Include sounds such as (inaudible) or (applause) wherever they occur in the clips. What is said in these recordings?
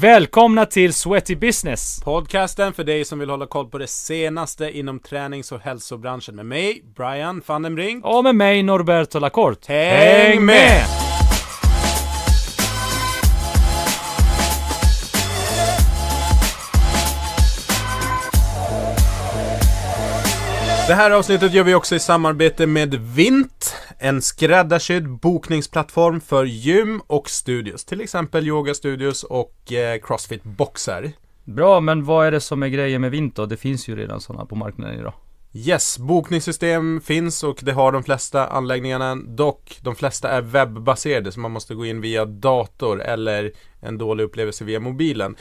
Välkomna till Sweaty Business! Podcasten för dig som vill hålla koll på det senaste inom tränings och hälsobranschen med mig, Brian van den Brink. Och med mig, Norberto Lacorte. Häng med! Det här avsnittet gör vi också i samarbete med Vint, en skräddarsydd bokningsplattform för gym och studios, till exempel yogastudios och eh, Bra, men vad är det som är grejen med Vint då? Det finns ju redan sådana på marknaden idag. Yes, bokningssystem finns och det har de flesta anläggningarna. Dock, de flesta är webbaserade så man måste gå in via dator eller en dålig upplevelse via mobilen.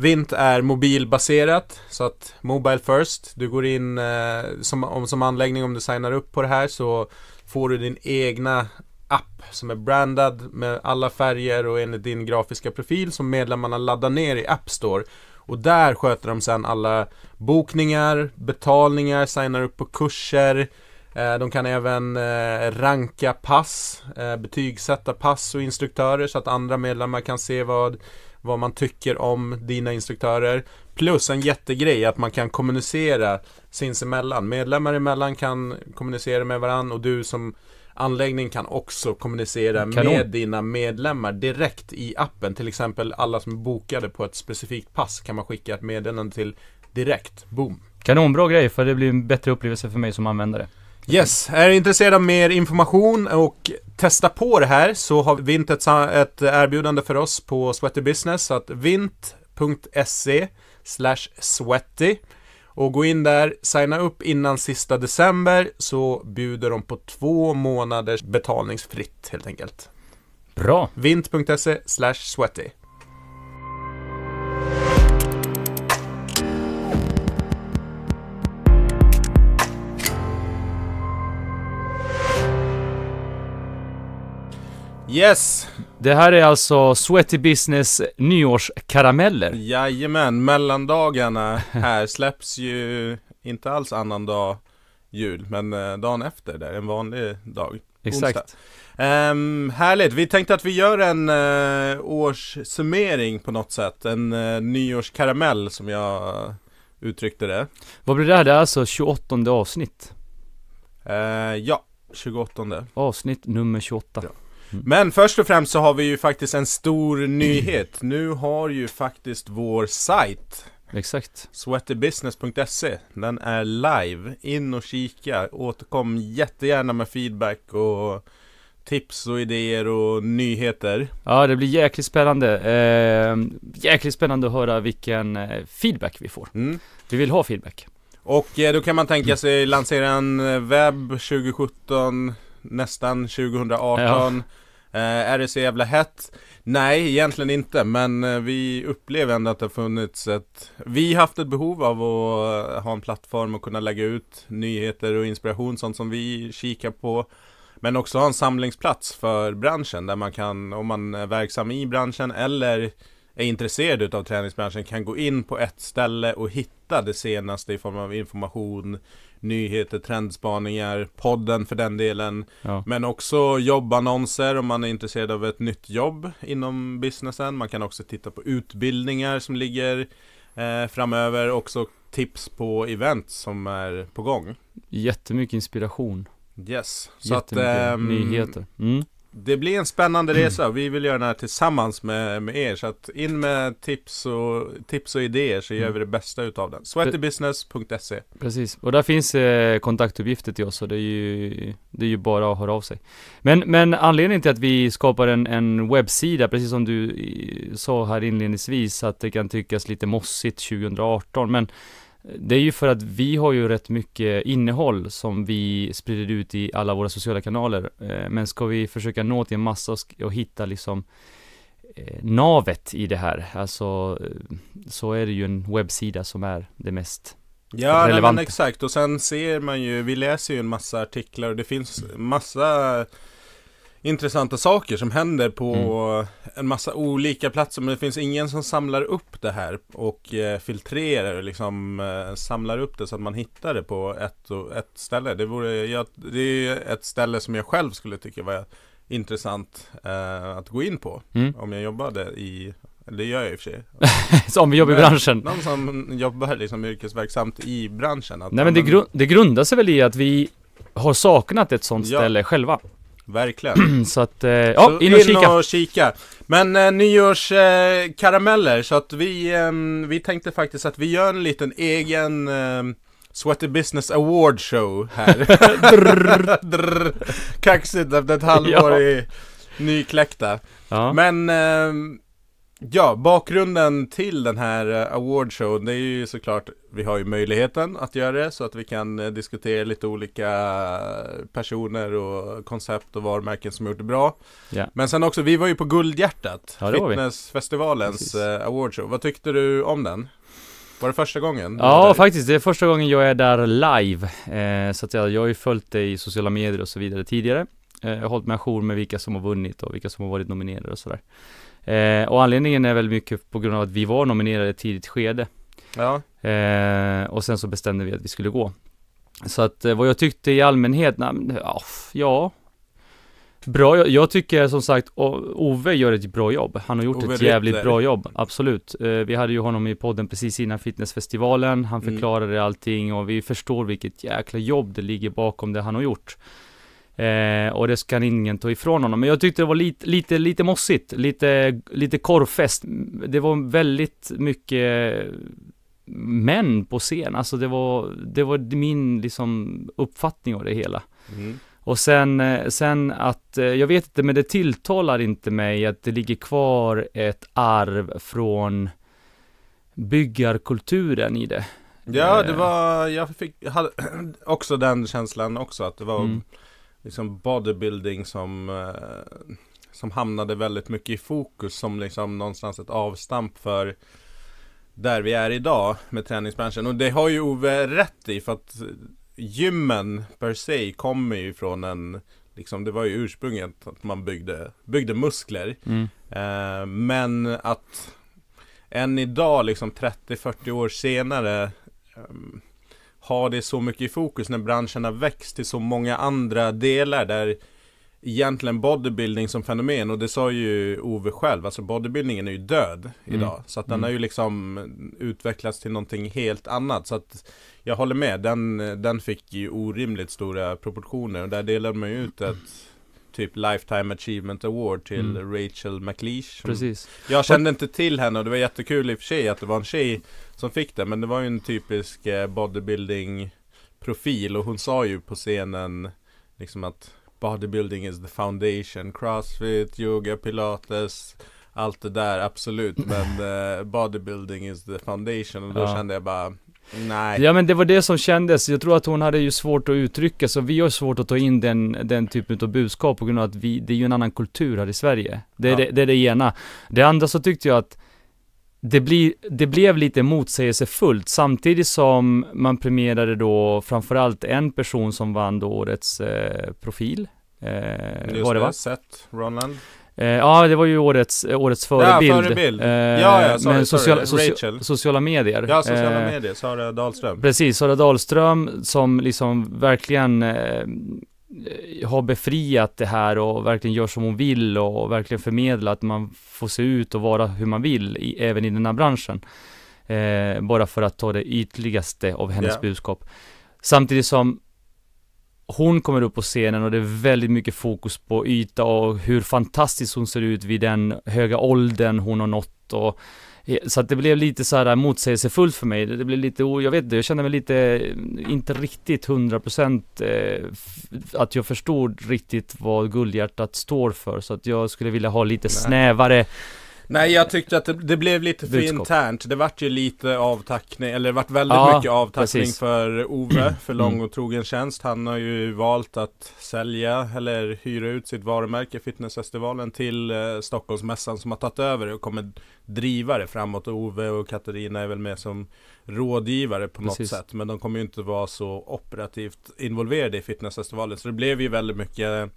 Vint är mobilbaserat, så att Mobile first. Du går in eh, som, om, som anläggning, om du signar upp på det här så får du din egna app som är brandad med alla färger och enligt din grafiska profil som medlemmarna laddar ner i App Store. Och där sköter de sen alla bokningar, betalningar, signar upp på kurser. Eh, de kan även eh, ranka pass, eh, betygsätta pass och instruktörer så att andra medlemmar kan se vad vad man tycker om dina instruktörer. Plus en jättegrej att man kan kommunicera sinsemellan. Medlemmar emellan kan kommunicera med varandra och du som anläggning kan också kommunicera Kanon. med dina medlemmar direkt i appen. Till exempel alla som är bokade på ett specifikt pass kan man skicka ett meddelande till direkt. Boom! Kanonbra grej för det blir en bättre upplevelse för mig som användare. Yes, är du intresserad av mer information och testa på det här så har Vint ett, ett erbjudande för oss på Sweaty Business. Så att vint.se sweaty och gå in där, signa upp innan sista december så bjuder de på två månaders betalningsfritt helt enkelt. Bra! vint.se Slash sweaty Yes! Det här är alltså Sweaty Business nyårskarameller. Jajamän, mellandagarna här (laughs) släpps ju inte alls annan dag jul, men eh, dagen efter där, en vanlig dag. Exakt. Um, härligt, vi tänkte att vi gör en uh, årssummering på något sätt, en uh, nyårskaramell som jag uttryckte det. Vad blir det här? Det är alltså 28 avsnitt? Uh, ja, 28. Avsnitt nummer 28. Ja. Mm. Men först och främst så har vi ju faktiskt en stor nyhet. Nu har ju faktiskt vår sajt Exakt Sweaterbusiness.se Den är live, in och kika Återkom jättegärna med feedback och tips och idéer och nyheter Ja det blir jäkligt spännande eh, Jäkligt spännande att höra vilken eh, feedback vi får mm. Vi vill ha feedback Och eh, då kan man tänka sig lansera en eh, webb 2017 nästan 2018. Ja. Eh, är det så jävla hett? Nej, egentligen inte, men eh, vi upplever ändå att det har funnits ett Vi har haft ett behov av att eh, ha en plattform och kunna lägga ut nyheter och inspiration, sånt som vi kikar på men också ha en samlingsplats för branschen där man kan, om man är verksam i branschen eller är intresserad av träningsbranschen kan gå in på ett ställe och hitta det senaste i form av information, nyheter, trendspaningar, podden för den delen. Ja. Men också jobbannonser om man är intresserad av ett nytt jobb inom businessen. Man kan också titta på utbildningar som ligger eh, framöver. Också tips på event som är på gång. Jättemycket inspiration. Yes. Så Jättemycket att, eh, nyheter. Mm. Det blir en spännande mm. resa och vi vill göra den här tillsammans med, med er. Så att in med tips och, tips och idéer så gör mm. vi det bästa utav den. Sweatybusiness.se Precis, och där finns eh, kontaktuppgifter till oss och det är ju, det är ju bara att höra av sig. Men, men anledningen till att vi skapar en, en webbsida, precis som du eh, sa här inledningsvis, att det kan tyckas lite mossigt 2018, men det är ju för att vi har ju rätt mycket innehåll som vi sprider ut i alla våra sociala kanaler. Eh, men ska vi försöka nå till en massa och hitta liksom eh, navet i det här, alltså eh, så är det ju en webbsida som är det mest Ja, relevanta. Nej, men exakt. Och sen ser man ju, vi läser ju en massa artiklar och det finns massa intressanta saker som händer på mm. en massa olika platser. Men det finns ingen som samlar upp det här och eh, filtrerar och liksom eh, samlar upp det så att man hittar det på ett, och, ett ställe. Det, vore, jag, det är ett ställe som jag själv skulle tycka var intressant eh, att gå in på mm. om jag jobbade i det gör jag i och för sig (laughs) Som vi jobbar i branschen Någon som jobbar liksom yrkesverksamt i branschen Nej men det, gru det grundar sig väl i att vi har saknat ett sånt ja. ställe själva verkligen. (clears throat) så att, eh, ja, så in och kika. In och kika. Men eh, nyårskarameller, eh, så att vi, eh, vi tänkte faktiskt att vi gör en liten egen ehm, Sweaty Business Award Show här. (laughs) drr, drr, kaxigt efter ett halvår ja. i nykläckta. Ja. Men ehm, Ja, bakgrunden till den här eh, awardshowen det är ju såklart vi har ju möjligheten att göra det så att vi kan eh, diskutera lite olika personer och koncept och varumärken som gjort det bra. Yeah. Men sen också, vi var ju på Guldhjärtat, ja, fitnessfestivalens eh, awardshow. Vad tyckte du om den? Var det första gången? Ja, faktiskt. Det är första gången jag är där live. så att jag, jag har ju följt dig i sociala medier och så vidare tidigare. jag har hållit mig ajour med vilka som har vunnit och vilka som har varit nominerade och sådär. Eh, och anledningen är väl mycket på grund av att vi var nominerade i ett tidigt skede. Ja. Eh, och sen så bestämde vi att vi skulle gå. Så att eh, vad jag tyckte i allmänhet, nej, ja, Bra, jag, jag, tycker som sagt Ove gör ett bra jobb. Han har gjort Ove ett jävligt bra jobb, absolut. Eh, vi hade ju honom i podden precis innan fitnessfestivalen. Han mm. förklarade mm. allting och vi förstår vilket jäkla jobb det ligger bakom det han har gjort. Eh, och det ska ingen ta ifrån honom. Men jag tyckte det var lite, lite, lite mossigt, lite, lite korvfest. Det var väldigt mycket män på scen, alltså det var, det var min liksom uppfattning av det hela. Mm. Och sen, eh, sen att, eh, jag vet inte, men det tilltalar inte mig att det ligger kvar ett arv från byggarkulturen i det. Ja, det eh. var, jag fick, hade (clears throat) också den känslan också att det var mm liksom bodybuilding som, eh, som hamnade väldigt mycket i fokus som liksom någonstans ett avstamp för där vi är idag med träningsbranschen. Och det har ju Ove rätt i för att gymmen per se kommer ju från en Liksom, det var ju ursprunget att man byggde, byggde muskler. Mm. Eh, men att än idag, liksom 30-40 år senare, eh, ha det så mycket i fokus när branschen har växt till så många andra delar där egentligen bodybuilding som fenomen och det sa ju Ove själv, alltså bodybuildingen är ju död mm. idag. Mm. Så att den har ju mm. liksom utvecklats till någonting helt annat. Så att jag håller med, den, den fick ju orimligt stora proportioner och där delade man ju ut ett typ Lifetime Achievement Award till mm. Rachel McLeish. Precis. Jag kände inte till henne och det var jättekul i och för sig att det var en tjej som fick det. Men det var ju en typisk eh, bodybuilding profil och hon sa ju på scenen liksom att bodybuilding is the foundation, crossfit, yoga, pilates, allt det där absolut. (laughs) Men uh, bodybuilding is the foundation och då ja. kände jag bara Nej. Ja men det var det som kändes. Jag tror att hon hade ju svårt att uttrycka sig vi har svårt att ta in den, den typen av budskap på grund av att vi, det är ju en annan kultur här i Sverige. Det är, ja. det, det, är det ena. Det andra så tyckte jag att det, blir, det blev lite motsägelsefullt samtidigt som man premierade då framförallt en person som vann då årets eh, profil. Eh, Just var det, det va? Seth Ronland. Eh, ja, det var ju årets, årets förebild. Ja, förebild. Eh, ja, ja, sorry, men sociala, sorry, socia sociala medier. Ja, sociala eh, medier. Sara Dahlström. Precis, Sara Dahlström som liksom verkligen eh, Eh, har befriat det här och verkligen gör som hon vill och verkligen förmedlar att man får se ut och vara hur man vill, i, även i den här branschen. Eh, bara för att ta det ytligaste av hennes yeah. budskap. Samtidigt som hon kommer upp på scenen och det är väldigt mycket fokus på yta och hur fantastiskt hon ser ut vid den höga åldern hon har nått och Eh, så att det blev lite så här motsägelsefullt för mig. Det blev lite, jag vet inte, jag kände mig lite, mm, inte riktigt 100% eh, att jag förstod riktigt vad Guldhjärtat står för. Så att jag skulle vilja ha lite Nej. snävare Nej, jag tyckte att det, det blev lite för budskap. internt. Det vart ju lite avtackning, eller det vart väldigt ja, mycket avtackning precis. för Ove, (clears throat) för lång och trogen tjänst. Han har ju valt att sälja eller hyra ut sitt varumärke Fitnessfestivalen till eh, Stockholmsmässan som har tagit över och kommer driva det framåt. Ove och Katarina är väl med som rådgivare på Precis. något sätt. Men de kommer ju inte vara så operativt involverade i fitnessfestivalen. Så det blev ju väldigt mycket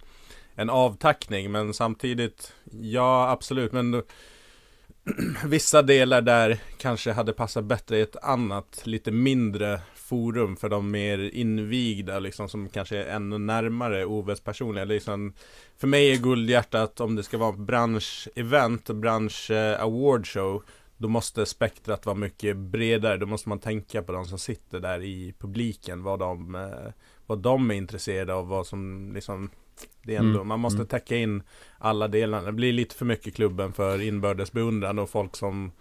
en avtackning. Men samtidigt, ja absolut. Men (clears throat) vissa delar där kanske hade passat bättre i ett annat, lite mindre forum för de mer invigda liksom som kanske är ännu närmare Oves personliga. Liksom, för mig är guldhjärtat om det ska vara branschevent, bransch awardshow då måste spektrat vara mycket bredare. Då måste man tänka på de som sitter där i publiken, vad de, eh, vad de är intresserade av, vad som liksom det är ändå, mm. Man måste mm. täcka in alla delarna. Det blir lite för mycket klubben för inbördes beundran och folk som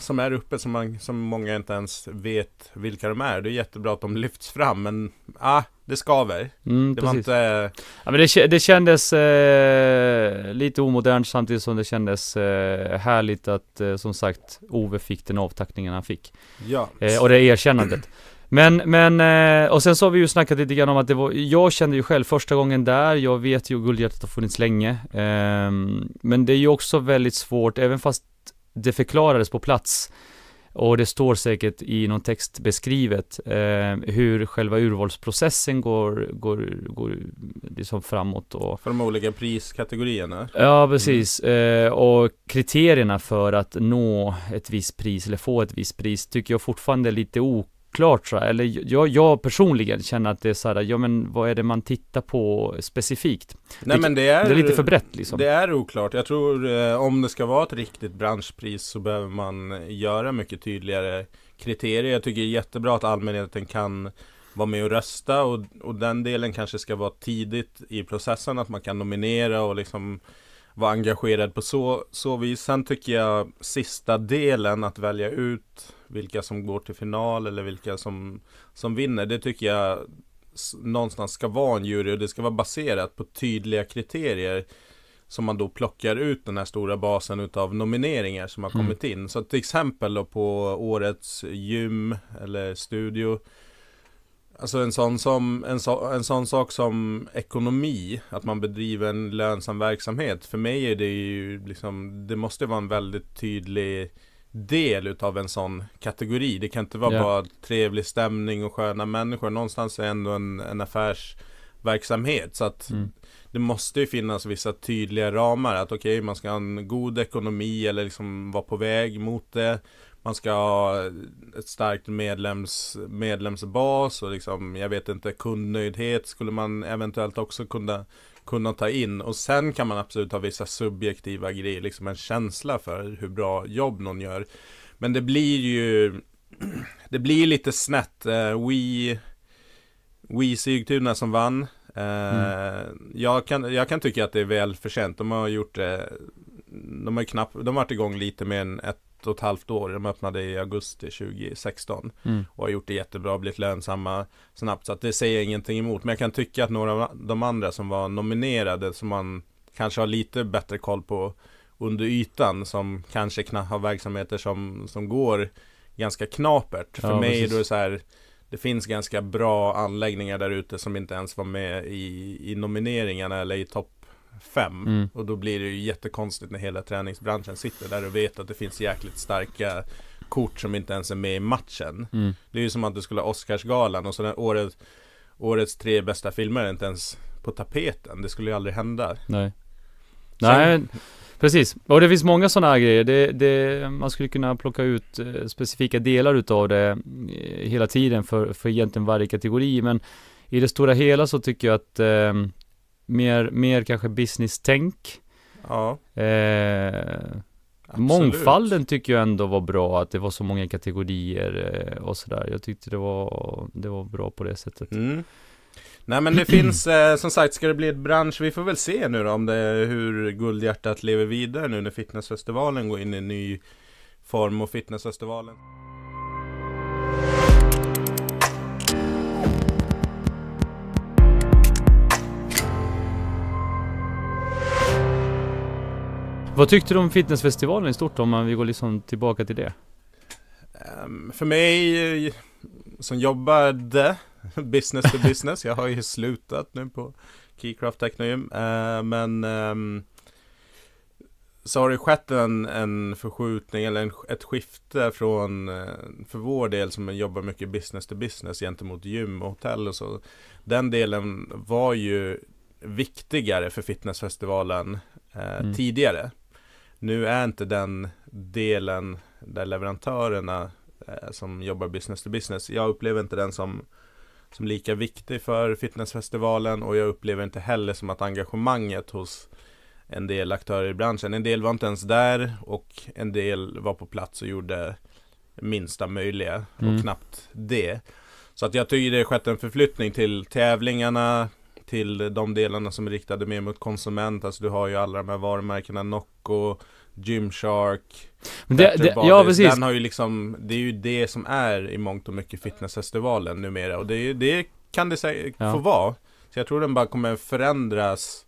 som är uppe som, man, som många inte ens vet vilka de är. Det är jättebra att de lyfts fram men ah, det skaver. Mm, det precis. var inte... Ja, men det, det kändes eh, lite omodernt samtidigt som det kändes eh, härligt att eh, som sagt Ove fick den avtackningen han fick. Ja. Eh, och det erkännandet. Men, men, eh, och sen så har vi ju snackat lite grann om att det var, jag kände ju själv första gången där, jag vet ju att Guldhjärtat har funnits länge. Ehm, men det är ju också väldigt svårt, även fast det förklarades på plats och det står säkert i någon text beskrivet ehm, hur själva urvalsprocessen går, går, går liksom framåt. Och, för de olika priskategorierna? Ja, precis. Mm. och kriterierna för att nå ett visst pris eller få ett visst pris tycker jag fortfarande är lite ok oklart så här, eller jag, jag personligen känner att det är så här, ja men vad är det man tittar på specifikt? Nej det, men det är, det är lite för brett liksom. Det är oklart, jag tror eh, om det ska vara ett riktigt branschpris så behöver man göra mycket tydligare kriterier. Jag tycker det är jättebra att allmänheten kan vara med och rösta och, och den delen kanske ska vara tidigt i processen, att man kan nominera och liksom vara engagerad på så, så vis. Sen tycker jag sista delen att välja ut vilka som går till final eller vilka som, som vinner. Det tycker jag någonstans ska vara en jury och det ska vara baserat på tydliga kriterier som man då plockar ut den här stora basen utav nomineringar som har mm. kommit in. Så till exempel då på årets gym eller studio Alltså en sån, som, en, so en sån sak som ekonomi, att man bedriver en lönsam verksamhet. För mig är det ju liksom, det måste vara en väldigt tydlig del utav en sån kategori. Det kan inte vara yeah. bara trevlig stämning och sköna människor. Någonstans är det ändå en, en affärsverksamhet. Så att mm. det måste ju finnas vissa tydliga ramar. Att okej, okay, man ska ha en god ekonomi eller liksom vara på väg mot det man ska ha ett starkt medlems, medlemsbas och liksom, jag vet inte, kundnöjdhet skulle man eventuellt också kunna, kunna ta in. Och sen kan man absolut ha vissa subjektiva grejer, liksom en känsla för hur bra jobb någon gör. Men det blir ju, (clears throat) det blir lite snett. Uh, we, we Sigtuna som vann. Eh, mm. jag, kan, jag kan tycka att det är väl förtjänt. De har gjort det, de har knappt, de har varit igång lite mer än ett och ett halvt år. De öppnade i augusti 2016 mm. och har gjort det jättebra, blivit lönsamma snabbt. Så att det säger jag ingenting emot. Men jag kan tycka att några av de andra som var nominerade, som man kanske har lite bättre koll på under ytan, som kanske har verksamheter som, som går ganska knapert. För mig precis. är det så här det finns ganska bra anläggningar där ute som inte ens var med i, i nomineringarna eller i topp fem. Mm. Och då blir det ju jättekonstigt när hela träningsbranschen sitter där och vet att det finns jäkligt starka kort som inte ens är med i matchen. Mm. Det är ju som att du skulle ha Oscarsgalan och så den året, årets tre bästa filmer är inte ens på tapeten. Det skulle ju aldrig hända. Nej. Sen... Nej. Precis, och det finns många sådana här grejer. Det, det, man skulle kunna plocka ut eh, specifika delar utav det eh, hela tiden för, för egentligen varje kategori. Men i det stora hela så tycker jag att eh, mer, mer kanske business-tänk. Ja. Eh, mångfalden tycker jag ändå var bra, att det var så många kategorier eh, och sådär. Jag tyckte det var, det var bra på det sättet. Mm. Nej men det (clears throat) finns, eh, som sagt, ska det bli ett bransch, vi får väl se nu då om det, är hur Guldhjärtat lever vidare nu när fitnessfestivalen går in i en ny form och fitnessfestivalen. Vad tyckte du om fitnessfestivalen i stort om vi går liksom tillbaka till det? Ehm, för mig eh, som jobbade (laughs) business to business, jag har ju slutat nu på Keycraft Technogym, eh, men ehm, så har det skett en, en förskjutning eller en, ett skifte från eh, för vår del som jobbar mycket business to business gentemot gym och hotell och så. Den delen var ju viktigare för fitnessfestivalen eh, mm. tidigare. Nu är inte den delen där leverantörerna eh, som jobbar business to business, jag upplever inte den som, som lika viktig för fitnessfestivalen och jag upplever inte heller som att engagemanget hos en del aktörer i branschen, en del var inte ens där och en del var på plats och gjorde minsta möjliga och mm. knappt det. Så att jag tycker det skett en förflyttning till tävlingarna, till de delarna som är riktade mer mot konsument. Alltså du har ju alla de här varumärkena Nocco, Gymshark, Men det, det, Ja precis. Den har ju liksom, det är ju det som är i mångt och mycket fitnessfestivalen numera. Och det, det kan det säkert ja. få vara. Så jag tror den bara kommer förändras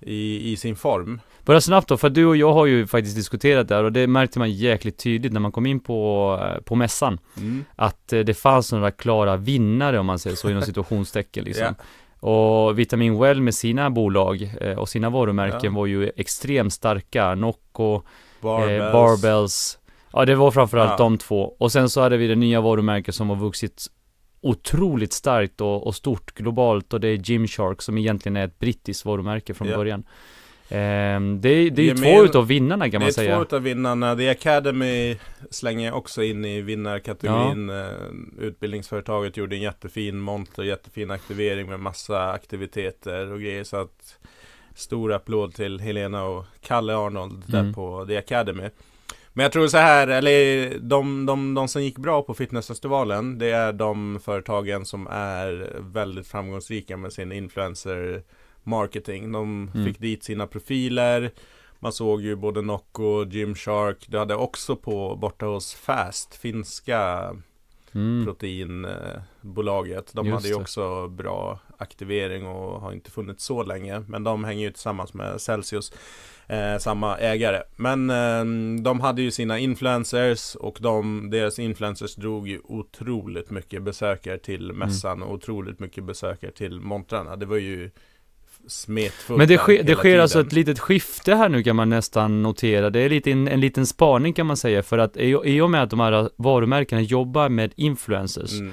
i, i sin form. Bara snabbt då, för du och jag har ju faktiskt diskuterat det här och det märkte man jäkligt tydligt när man kom in på, på mässan. Mm. Att eh, det fanns några klara vinnare om man säger så inom (laughs) situationstecken liksom. yeah. Och Vitamin Well med sina bolag eh, och sina varumärken ja. var ju extremt starka. Nocco, eh, Barbells. Eh, Barbells. Ja, det var framförallt ja. de två. Och sen så hade vi det nya varumärket som har vuxit otroligt starkt och, och stort globalt och det är Gymshark som egentligen är ett brittiskt varumärke från ja. början. Ehm, det är, det är ju två utav vinnarna kan man säga. Det är två utav vinnarna. The Academy slänger jag också in i vinnarkategorin. Ja. Ehm, utbildningsföretaget gjorde en jättefin monter, jättefin aktivering med massa aktiviteter och grejer. Så att stor applåd till Helena och Kalle Arnold där mm. på The Academy. Men jag tror så här, eller de, de, de som gick bra på fitnessfestivalen, det är de företagen som är väldigt framgångsrika med sin influencer marketing. De mm. fick dit sina profiler. Man såg ju både Nocco och Gymshark. Du hade också på borta hos Fast, finska mm. proteinbolaget. De Just hade ju det. också bra aktivering och har inte funnits så länge. Men de hänger ju tillsammans med Celsius, eh, samma ägare. Men eh, de hade ju sina influencers och de, deras influencers drog ju otroligt mycket besökare till mm. mässan mm. och otroligt mycket besökare till montrarna. Det var ju smet Men det, sker, det sker alltså ett litet skifte här nu kan man nästan notera. Det är lite en, en liten spaning kan man säga för att i och med att de här varumärkena jobbar med influencers mm.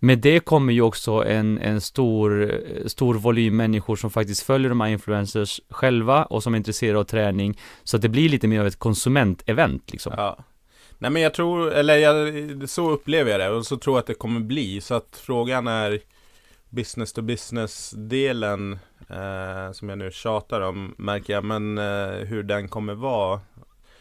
Med det kommer ju också en, en stor, stor volym människor som faktiskt följer de här influencers själva och som är intresserade av träning. Så att det blir lite mer av ett konsumentevent liksom. Ja. Nej men jag tror, eller jag, så upplever jag det och så tror jag att det kommer bli. Så att frågan är business to business-delen eh, som jag nu tjatar om märker jag, men eh, hur den kommer vara.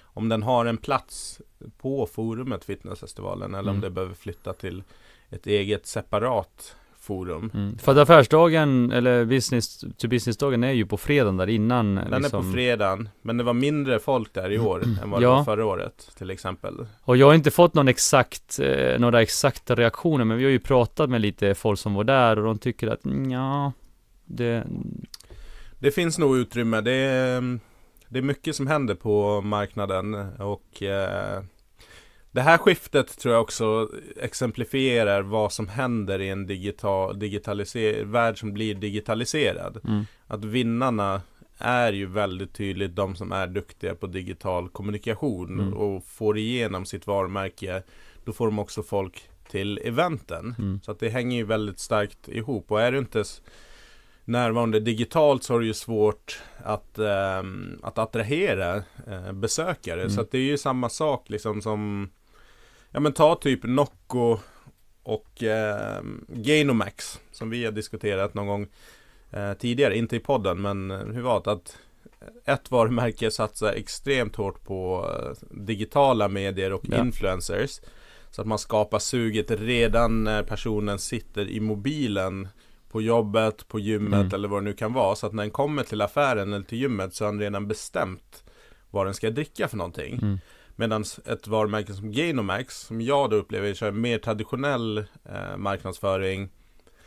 Om den har en plats på forumet Fitnessfestivalen eller mm. om det behöver flytta till ett eget separat forum. Mm. För att affärsdagen, eller business to business-dagen är ju på fredagen där innan. Den liksom... är på liksom. fredagen, men det var mindre folk där i mm. år än vad det ja. var förra året till exempel. Och jag har inte fått någon exakt, eh, några exakta reaktioner, men vi har ju pratat med lite folk som var där och de tycker att mm, ja, det... Det finns nog utrymme, det är, mm, det är mycket som händer på marknaden och eh, det här skiftet tror jag också exemplifierar vad som händer i en digital, digitaliser- värld som blir digitaliserad. Mm. Att vinnarna är ju väldigt tydligt de som är duktiga på digital kommunikation mm. och får igenom sitt varumärke. Då får de också folk till eventen. Mm. Så att det hänger ju väldigt starkt ihop och är du inte närvarande digitalt så har du ju svårt att, eh, att attrahera eh, besökare. Mm. Så att det är ju samma sak liksom som Ja men ta typ Nocco och eh, Gainomax som vi har diskuterat någon gång eh, tidigare, inte i podden men eh, hur var det att ett varumärke satsar extremt hårt på eh, digitala medier och ja. influencers. Så att man skapar suget redan när personen sitter i mobilen på jobbet, på gymmet mm. eller vad det nu kan vara. Så att när den kommer till affären eller till gymmet så har den redan bestämt vad den ska dricka för någonting. Mm. Medan ett varumärke som Gainomax, som jag då upplever kör mer traditionell eh, marknadsföring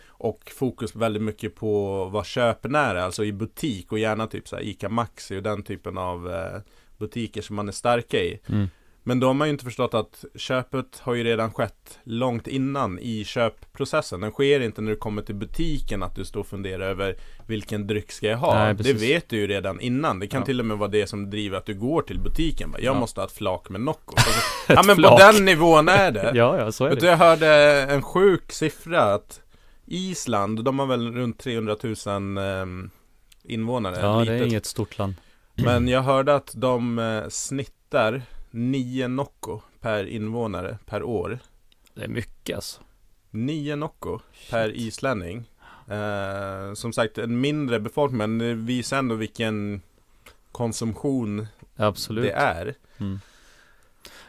och fokus väldigt mycket på vad köpen är, alltså i butik och gärna typ så här ICA Maxi och den typen av eh, butiker som man är starka i. Mm. Men då har man ju inte förstått att köpet har ju redan skett långt innan i köpprocessen. Den sker inte när du kommer till butiken att du står och funderar över vilken dryck ska jag ha? Nej, det vet du ju redan innan. Det kan ja. till och med vara det som driver att du går till butiken. Jag ja. måste ha ett flak med Nocco. (laughs) Alltså, ja men flak. på den nivån är det. (laughs) ja, ja, så är det. Jag hörde en sjuk siffra att Island, de har väl runt 300 000 ehm, invånare. Ja, litet. det är inget stort land. Men jag hörde att de eh, snittar 9 Nocco per invånare per år. Det är mycket alltså. 9 Nocco per islänning. Eh, som sagt, en mindre befolkning, men det visar ändå vilken konsumtion Absolut. det är. Mm.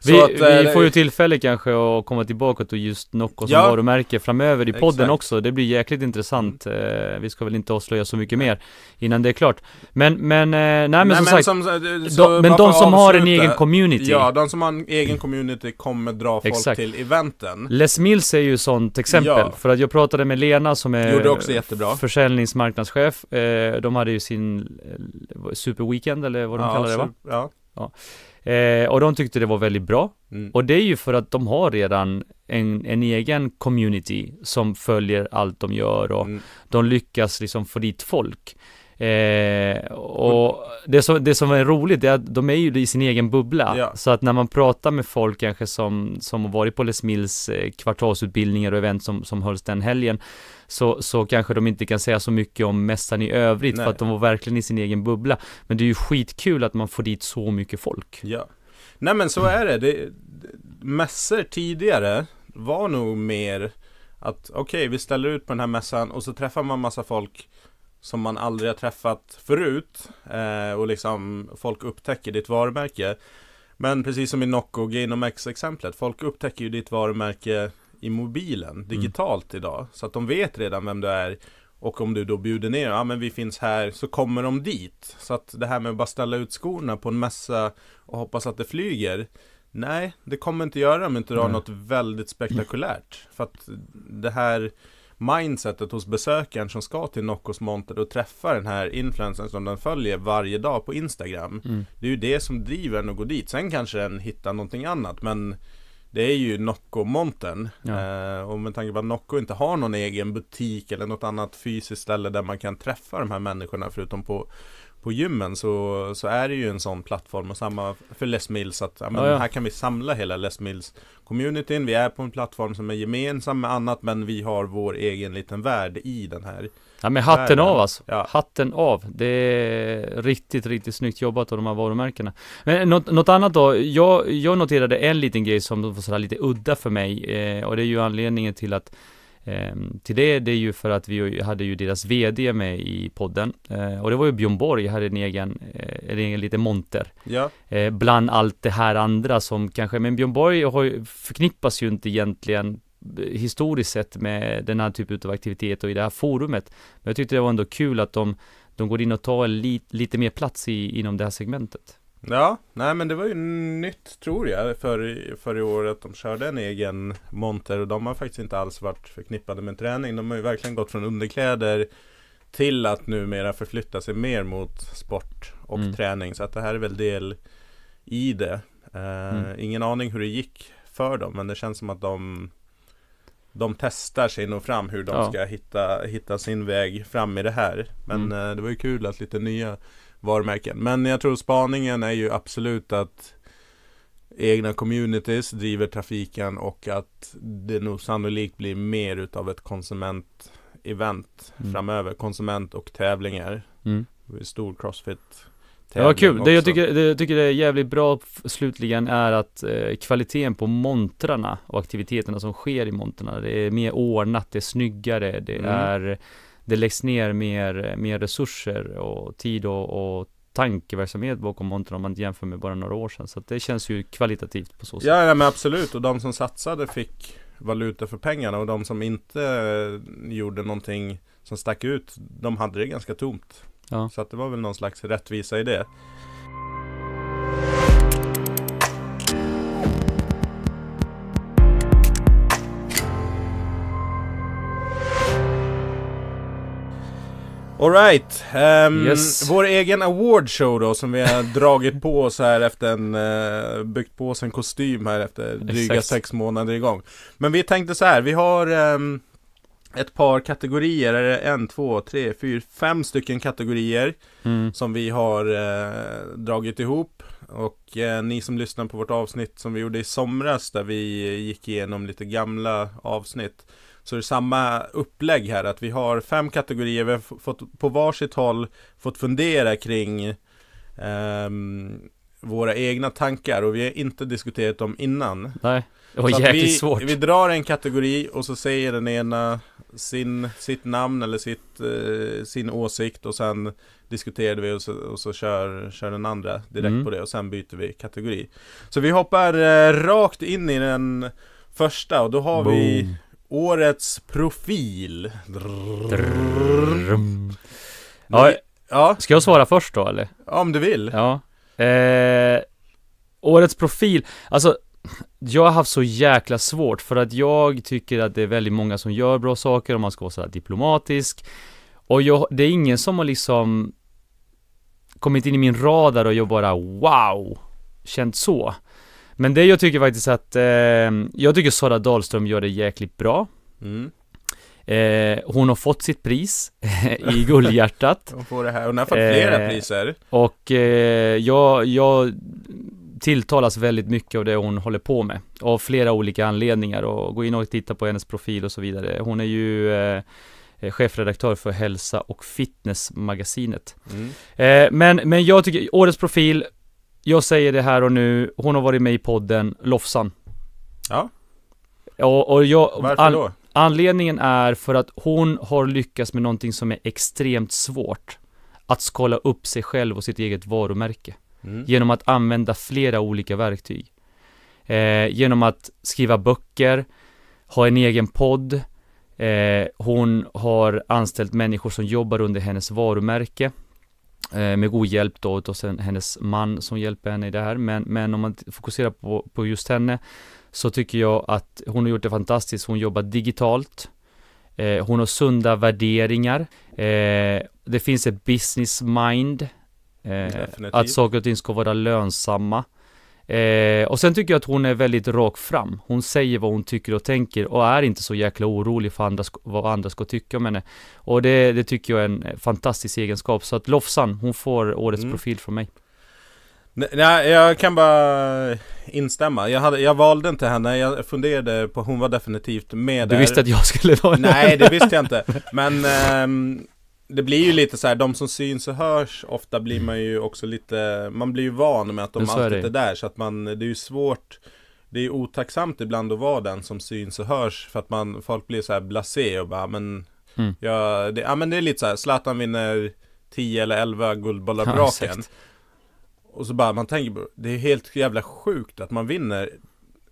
Vi, att, vi äh, får ju tillfälle kanske att komma tillbaka till just Nocco som ja. varumärke framöver i podden Exakt. också. Det blir jäkligt intressant. Mm. Eh, vi ska väl inte avslöja så mycket mer innan det är klart. Men, men, eh, nej men nej, som men sagt. Som, så, de, men de som har en egen community. Ja, de som har en egen community kommer dra folk Exakt. till eventen. Les Mills är ju ett sånt exempel. Ja. För att jag pratade med Lena som är Gjorde också jättebra. försäljningsmarknadschef. De hade ju sin superweekend eller vad de ja, kallar det va? Ja. ja. Eh, och de tyckte det var väldigt bra. Mm. Och det är ju för att de har redan en, en egen community som följer allt de gör och mm. de lyckas liksom få dit folk. Eh, och det som, det som är roligt är att de är ju i sin egen bubbla. Ja. Så att när man pratar med folk kanske som, som varit på Les Mills eh, kvartalsutbildningar och event som, som hölls den helgen så, så kanske de inte kan säga så mycket om mässan i övrigt Nej. för att de var verkligen i sin egen bubbla. Men det är ju skitkul att man får dit så mycket folk. Ja. Nej men så är det. det mässor tidigare var nog mer att okej, okay, vi ställer ut på den här mässan och så träffar man massa folk som man aldrig har träffat förut eh, och liksom folk upptäcker ditt varumärke. Men precis som i Nocco och Gainomex exemplet, folk upptäcker ju ditt varumärke i mobilen mm. digitalt mm. idag. Så att de vet redan vem du är. Och om du då bjuder ner, ja men vi finns här, så kommer de dit. Så att det här med att bara ställa ut skorna på en mässa och hoppas att det flyger. Nej, det kommer inte göra om inte du har något väldigt spektakulärt. För att det här mindsetet hos besökaren som ska till Noccos monter och träffa den här influencern som den följer varje dag på Instagram. Mm. Det är ju det som driver en att gå dit. Sen kanske den hittar någonting annat men det är ju Nocco-montern. Ja. Eh, och med tanke på att Nocco inte har någon egen butik eller något annat fysiskt ställe där man kan träffa de här människorna förutom på på gymmen så, så är det ju en sån plattform och samma för Les Mills att ja, men ja, ja. här kan vi samla hela Les Mills communityn. Vi är på en plattform som är gemensam med annat men vi har vår egen liten värld i den här Ja men hatten av alltså. Ja. Hatten av. Det är riktigt, riktigt snyggt jobbat av de här varumärkena. Men något, något annat då. Jag, jag noterade en liten grej som var sådär lite udda för mig eh, och det är ju anledningen till att eh, till det, det är ju för att vi hade ju deras VD med i podden eh, och det var ju Björn Borg, hade en egen, eh, en egen liten monter. Ja. Eh, bland allt det här andra som kanske, men Björn Borg förknippas ju inte egentligen historiskt sett med den här typen av aktivitet och i det här forumet. Men jag tyckte det var ändå kul att de, de går in och tar li, lite mer plats i, inom det här segmentet. Ja, nej men det var ju nytt tror jag för, för i år att de körde en egen monter och de har faktiskt inte alls varit förknippade med träning. De har ju verkligen gått från underkläder till att numera förflytta sig mer mot sport och mm. träning. Så att det här är väl del i det. Uh, mm. Ingen aning hur det gick för dem men det känns som att de de testar sig nog fram hur de ja. ska hitta, hitta sin väg fram i det här. Men mm. Eh, det var ju kul att lite nya varumärken. Men jag tror spaningen är ju absolut att egna communities driver trafiken och att det nog sannolikt blir mer utav ett konsumentevent mm. framöver. Konsument och tävlingar. Mm. Stor crossfit det kul. Det jag, tycker, det jag tycker är jävligt bra slutligen är att eh, kvaliteten på montrarna och aktiviteterna som sker i montrarna. Det är mer ordnat, det är snyggare, det mm. är Det läggs ner mer, mer resurser och tid och, och tankeverksamhet bakom montern om man jämför med bara några år sedan. Så det känns ju kvalitativt på så sätt. Ja, ja men absolut och de som satsade fick valuta för pengarna och de som inte eh, gjorde någonting som stack ut, de hade det ganska tomt. Ja. Så att det var väl någon slags rättvisa i det. Alright, um, ehm, yes. vår egen award show då som vi har (laughs) dragit på oss här efter en, uh, byggt på oss en kostym här efter dryga Exakt. sex månader igång. Men vi tänkte så här, vi har um, ett par kategorier, är det en, två, tre, fyra, fem stycken kategorier mm. som vi har eh, dragit ihop. Och eh, ni som lyssnar på vårt avsnitt som vi gjorde i somras där vi gick igenom lite gamla avsnitt. Så det är samma upplägg här att vi har fem kategorier, vi har fått på varsitt håll fått fundera kring eh, våra egna tankar och vi har inte diskuterat dem innan. Nej. Det var jäkligt vi, svårt. Vi drar en kategori och så säger den ena sin, sitt namn eller sitt, eh, sin åsikt och sen diskuterade vi och så, och så kör, kör den andra direkt mm. på det och sen byter vi kategori. Så vi hoppar eh, rakt in i den första och då har Boom. vi årets profil. Drrr. Drrr. Ja, ja. Ska jag svara först då eller? Ja, om du vill. Ja. Eh, årets profil, alltså jag har haft så jäkla svårt för att jag tycker att det är väldigt många som gör bra saker om man ska vara såhär diplomatisk. Och jag, det är ingen som har liksom kommit in i min radar och jag bara wow, känt så. Men det jag tycker faktiskt att, eh, jag tycker Sara Dahlström gör det jäkligt bra. Mm. Eh, hon har fått sitt pris (laughs) i Guldhjärtat. (laughs) hon får det här, hon har fått flera eh, priser. Och eh, jag, jag tilltalas väldigt mycket av det hon håller på med. Av flera olika anledningar och gå in och titta på hennes profil och så vidare. Hon är ju eh, eh chefredaktör för hälsa och fitnessmagasinet. Mm. Eh, men, men jag tycker, årets profil, jag säger det här och nu, hon har varit med i podden Lofsan. Ja. Och, och jag, Varför då? anledningen är för att hon har lyckats med någonting som är extremt svårt. Att skala upp sig själv och sitt eget varumärke mm. genom att använda flera olika verktyg. Eh, genom att skriva böcker, ha en egen podd, eh, hon har anställt människor som jobbar under hennes varumärke eh, med god hjälp då och sen hennes man som hjälper henne i det här. Men, men om man fokuserar på, på just henne så tycker jag att hon har gjort det fantastiskt. Hon jobbar digitalt, eh, hon har sunda värderingar. Eh, det finns ett business mind Eh, att saker och ting ska vara lönsamma. Eh, och sen tycker jag att hon är väldigt rakt fram. Hon säger vad hon tycker och tänker och är inte så jäkla orolig för andra, vad andra ska tycka om henne. Och det, det, tycker jag är en fantastisk egenskap. Så att Lofsan, hon får årets mm. profil från mig. Nej, jag kan bara instämma. Jag, hade, jag valde inte henne, jag funderade på, hon var definitivt med Du visste att jag skulle ta henne? Nej, det visste jag inte. Men... Eh, det blir ju lite så här, de som syns och hörs ofta blir man ju också lite, man blir ju van med att de alltid är, är där så att man, det är ju svårt det är otacksamt ibland att vara den som syns och hörs för att man, folk blir så här blasé och bara men mm. ja, det, ja men det är lite så här, Zlatan vinner 10 eller 11 Guldbollar ja, Och så bara man tänker det är helt jävla sjukt att man vinner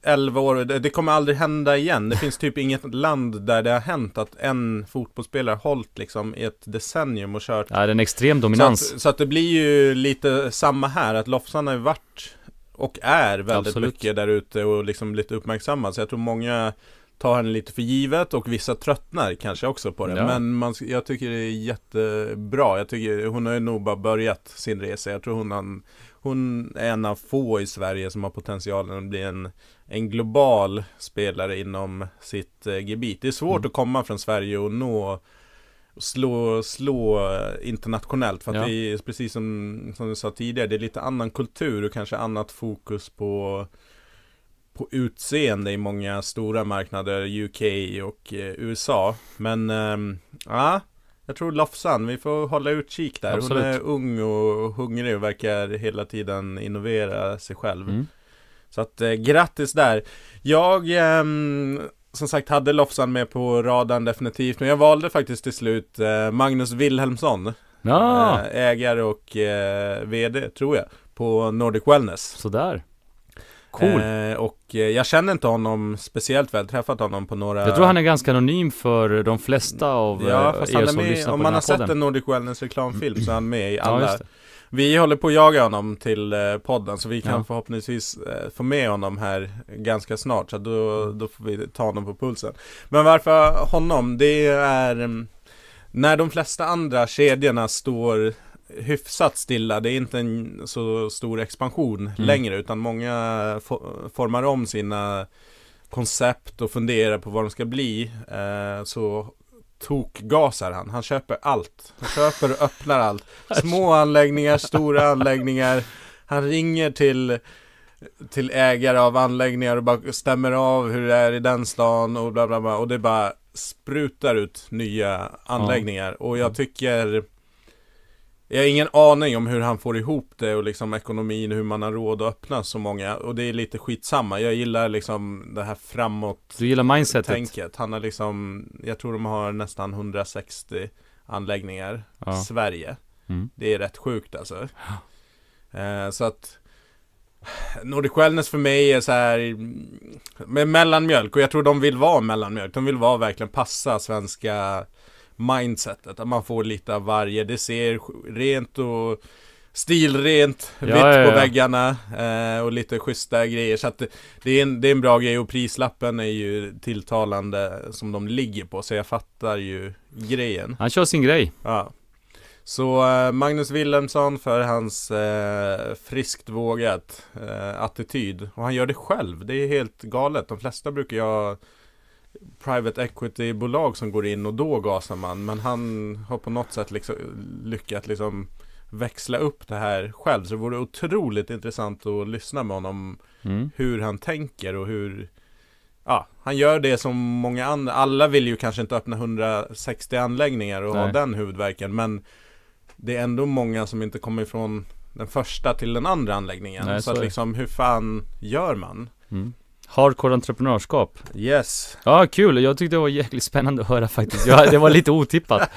11 år, det kommer aldrig hända igen. Det finns typ inget land där det har hänt att en fotbollsspelare har hållit liksom i ett decennium och kört. Ja, det är en extrem dominans. Så att, så att det blir ju lite samma här, att Lofsan har ju varit och är väldigt Absolut. mycket där ute och liksom lite uppmärksammad. Så jag tror många tar henne lite för givet och vissa tröttnar kanske också på det. Ja. Men man, jag tycker det är jättebra. Jag tycker hon har ju nog bara börjat sin resa. Jag tror hon, har, hon är en av få i Sverige som har potentialen att bli en en global spelare inom sitt eh, gebit. Det är svårt mm. att komma från Sverige och nå och slå, slå eh, internationellt för att ja. det är precis som, som du sa tidigare, det är lite annan kultur och kanske annat fokus på på utseende i många stora marknader, UK och eh, USA. Men ehm, ja, jag tror Lofsan, vi får hålla utkik där. Absolut. Hon är ung och hungrig och verkar hela tiden innovera sig själv. Mm. Så att eh, grattis där. Jag eh, som sagt hade Lofsan med på radarn definitivt, men jag valde faktiskt till slut eh, Magnus Wilhelmsson. Ah. ägare och eh, VD tror jag på Nordic Wellness. Sådär. Cool. Eh, och eh, jag känner inte honom speciellt väl, träffat honom på några Jag tror han är ganska anonym för de flesta av ja, fast er han är som med, lyssnar på Om man har sett en Nordic Wellness reklamfilm så är han med i alla ja, vi håller på att jaga honom till eh, podden så vi kan ja. förhoppningsvis eh, få med honom här ganska snart. Så då, mm. då får vi ta honom på pulsen. Men varför honom? Det är mm, när de flesta andra kedjorna står hyfsat stilla. Det är inte en så stor expansion mm. längre utan många for formar om sina koncept och funderar på vad de ska bli. Eh, så tokgasar han. Han köper allt. Han köper och öppnar allt. Små anläggningar, stora anläggningar. Han ringer till, till ägare av anläggningar och bara stämmer av hur det är i den stan och bla bla bla. Och det bara sprutar ut nya anläggningar. Och jag tycker jag har ingen aning om hur han får ihop det och liksom ekonomin, hur man har råd att öppna så många. Och det är lite skitsamma. Jag gillar liksom det här framåt. Du gillar mindsetet? Tänket. Han har liksom, jag tror de har nästan 160 anläggningar ja. i Sverige. Mm. Det är rätt sjukt alltså. Eh, så att Nordic Wellness för mig är så här mm, med mellanmjölk och jag tror de vill vara mellanmjölk. De vill vara verkligen passa svenska mindsetet. Att man får lite av varje. Det ser rent och stilrent, ja, vitt på ja, ja. väggarna eh, och lite schyssta grejer. Så att det, är en, det är en bra grej och prislappen är ju tilltalande som de ligger på. Så jag fattar ju grejen. Han kör sin grej. Ja. Så eh, Magnus Wilhelmsson för hans eh, friskt vågat eh, attityd. Och han gör det själv. Det är helt galet. De flesta brukar jag private equity-bolag som går in och då gasar man. Men han har på något sätt liksom lyckats liksom växla upp det här själv. Så det vore otroligt intressant att lyssna med honom mm. hur han tänker och hur Ja, han gör det som många andra, alla vill ju kanske inte öppna 160 anläggningar och Nej. ha den huvudverken men Det är ändå många som inte kommer ifrån den första till den andra anläggningen. Nej, så, så att liksom, hur fan gör man? Mm. Hardcore entreprenörskap Yes Ja, kul, jag tyckte det var jäkligt spännande att höra faktiskt jag, Det var lite otippat (laughs)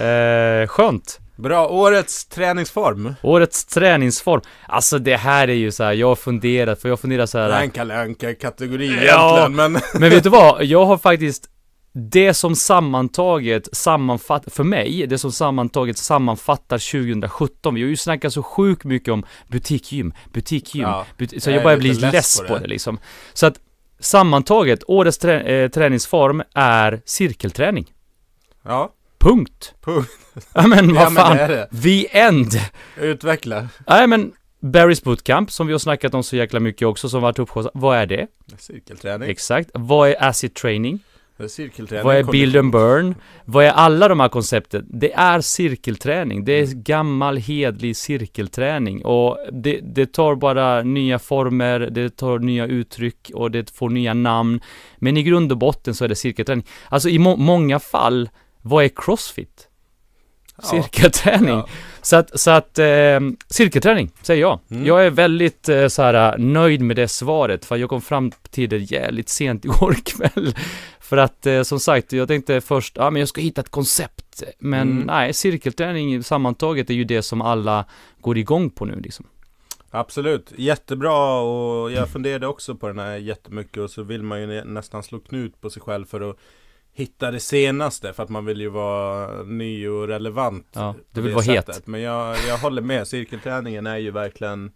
eh, Skönt Bra, årets träningsform Årets träningsform Alltså det här är ju så här, jag har funderat, för jag funderar såhär... här Ranka kategori ja, egentligen men Men vet du vad? Jag har faktiskt det som sammantaget sammanfattar, för mig, det som sammantaget sammanfattar 2017, vi har ju snackat så sjukt mycket om butikgym, butikgym, ja, but så jag börjar bli less på det. det. liksom. Så att sammantaget, årets trä äh, träningsform är cirkelträning. Ja. Punkt. Punkt. ja men vad fan, ja, men the end. Utveckla. Nej men, Barry's Bootcamp, som vi har snackat om så jäkla mycket också, som varit uppskjutsat. Vad är det? Cirkelträning. Exakt. Vad är acid training? Vad är build and burn? Vad är alla de här koncepten? Det är cirkelträning. Det är mm. gammal hedlig cirkelträning och det, det, tar bara nya former, det tar nya uttryck och det får nya namn. Men i grund och botten så är det cirkelträning. Alltså i må många fall, vad är crossfit? Cirkelträning. Ja. Så att, så att eh, cirkelträning säger jag. Mm. Jag är väldigt eh, så här, nöjd med det svaret för jag kom fram till det jävligt sent (laughs) igår kväll. För att eh, som sagt, jag tänkte först, ja ah, men jag ska hitta ett koncept. Men mm. nej, cirkelträning sammantaget är ju det som alla går igång på nu liksom. Absolut, jättebra och jag funderade också på den här jättemycket och så vill man ju nästan slå knut på sig själv för att hitta det senaste för att man vill ju vara ny och relevant. Ja, du vill vara sättet. het. Men jag, jag håller med, cirkelträningen är ju verkligen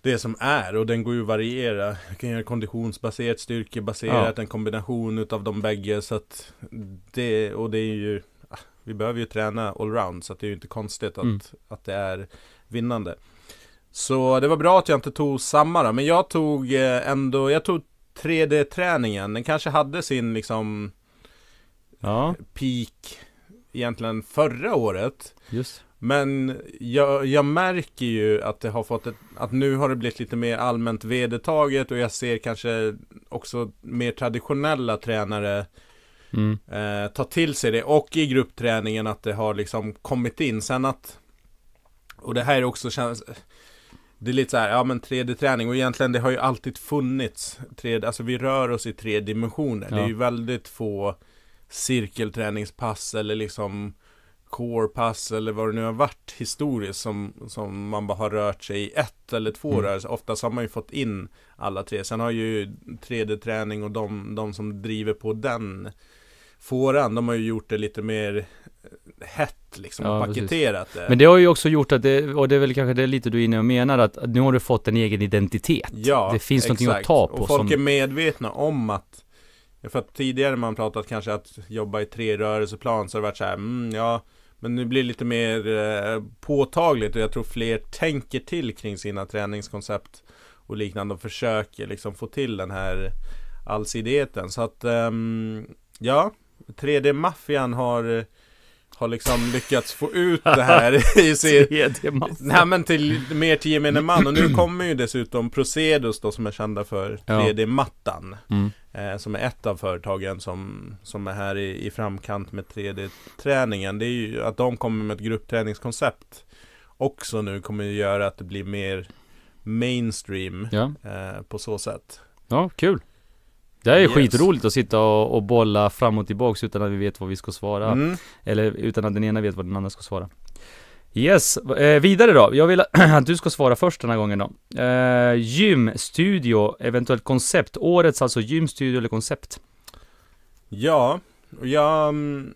det som är och den går ju att variera. Jag kan göra konditionsbaserat, styrkebaserat, ja. en kombination utav de bägge. Så att det, och det är ju, ah, vi behöver ju träna allround så att det är ju inte konstigt att, mm. att det är vinnande. Så det var bra att jag inte tog samma då, men jag tog eh, ändå, jag tog 3D-träningen, den kanske hade sin liksom ja. peak egentligen förra året. Just. Men jag, jag, märker ju att det har fått ett, att nu har det blivit lite mer allmänt vedertaget och jag ser kanske också mer traditionella tränare mm. eh, ta till sig det och i gruppträningen att det har liksom kommit in. Sen att, och det här också känns, det är lite så här, ja men 3D-träning och egentligen det har ju alltid funnits 3D, alltså vi rör oss i tre dimensioner. Ja. Det är ju väldigt få cirkelträningspass eller liksom core-pass eller vad det nu har varit historiskt som, som man bara har rört sig i ett eller två mm. rörelser. Oftast har man ju fått in alla tre. Sen har ju 3D-träning och de, de som driver på den fåran, de har ju gjort det lite mer eh, hett liksom och ja, paketerat det. Men det har ju också gjort att det, och det är väl kanske det lite du är inne och menar att nu har du fått en egen identitet. Ja, Det finns exakt. någonting att ta på. Och folk som... är medvetna om att för att tidigare man pratat kanske att jobba i tre rörelseplan så har det varit så här, mm, ja, men nu blir det lite mer eh, påtagligt och jag tror fler tänker till kring sina träningskoncept och liknande och försöker liksom få till den här allsidigheten. Så att, um, ja, 3D-maffian har har liksom lyckats få ut det här (laughs) i sin... Nej men till mer till gemene man och nu kommer ju dessutom Procedus då som är kända för 3D-mattan mm. eh, Som är ett av företagen som, som är här i, i framkant med 3D-träningen Det är ju att de kommer med ett gruppträningskoncept Också nu kommer ju göra att det blir mer mainstream ja. eh, på så sätt Ja, kul det är yes. skitroligt att sitta och, och, bolla fram och tillbaks utan att vi vet vad vi ska svara. Mm. Eller utan att den ena vet vad den andra ska svara. Yes, eh, vidare då. Jag vill (clears throat) att du ska svara först den här gången då. Eh, gymstudio, eventuellt koncept. Årets alltså gymstudio eller koncept? Ja, jag mm,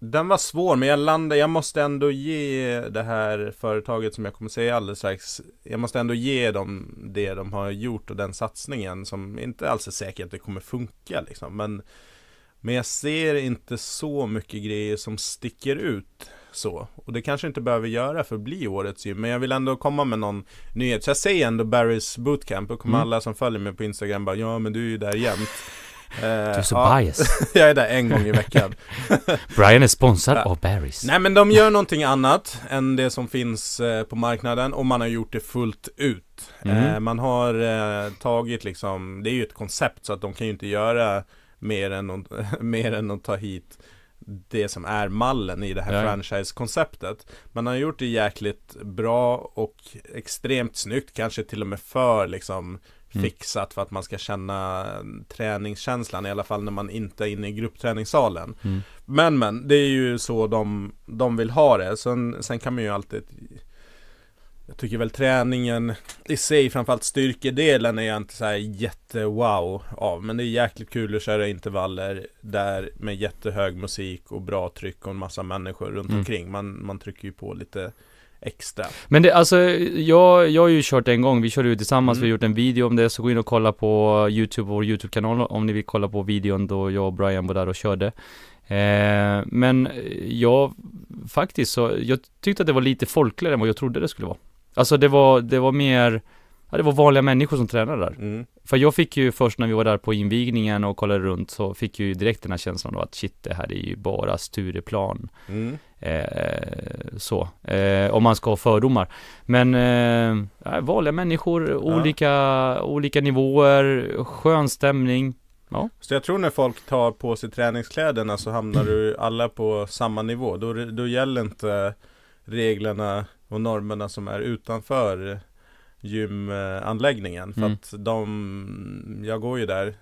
den var svår, men jag landade, jag måste ändå ge det här företaget som jag kommer säga alldeles strax, jag måste ändå ge dem det de har gjort och den satsningen som inte alls är säker att det kommer funka liksom. Men, men jag ser inte så mycket grejer som sticker ut så. Och det kanske inte behöver göra för att bli årets gym, men jag vill ändå komma med någon nyhet. Så jag säger ändå Barrys bootcamp, och kommer mm. alla som följer mig på Instagram bara ja men du är ju där jämt. Eh, du är så ja, biased. (laughs) jag är där en gång i veckan. (laughs) Brian är sponsrad av Barry's. Nej men de gör någonting annat än det som finns eh, på marknaden och man har gjort det fullt ut. Mm. Eh, man har tagit liksom, det är ju ett koncept så att de kan ju inte göra mer än, att, (laughs) mer än att ta hit det som är mallen i det här ja. franchise-konceptet. Man har gjort det jäkligt bra och extremt snyggt, kanske till och med för liksom mm. fixat för att man ska känna eh, träningskänslan, i alla fall när man inte är inne i gruppträningssalen. Mm. Men men, det är ju så de, de vill ha det. Sen, sen kan man ju alltid jag tycker väl träningen i sig, framförallt styrkedelen är jag inte så här jätte-wow av. Men det är jäkligt kul att köra intervaller där med jättehög musik och bra tryck och en massa människor runt mm. omkring. Man, man trycker ju på lite extra. Men det, alltså, jag, jag har ju kört en gång, vi körde ju tillsammans, mm. vi har mm. gjort en video om det, så gå in och kolla på YouTube, vår YouTube-kanal om ni vill kolla på videon då jag och Brian var där och körde. Eh, men jag, faktiskt så, jag tyckte att det var lite folkligare än vad jag trodde det skulle vara. Alltså det var, det var mer, ja det var vanliga människor som tränade där. Mm. För jag fick ju först när vi var där på invigningen och kollade runt så fick ju direkt den här känslan då att shit det här är ju bara Stureplan. Mm. Eh, så, eh, om man ska ha fördomar. Men eh, vanliga människor, olika, olika nivåer, skön stämning. Ja. Så jag tror när folk tar på sig träningskläderna så hamnar du (clears throat) alla på samma nivå. Då, då gäller inte reglerna och normerna som är utanför gymanläggningen. För mm. att de, jag går ju där,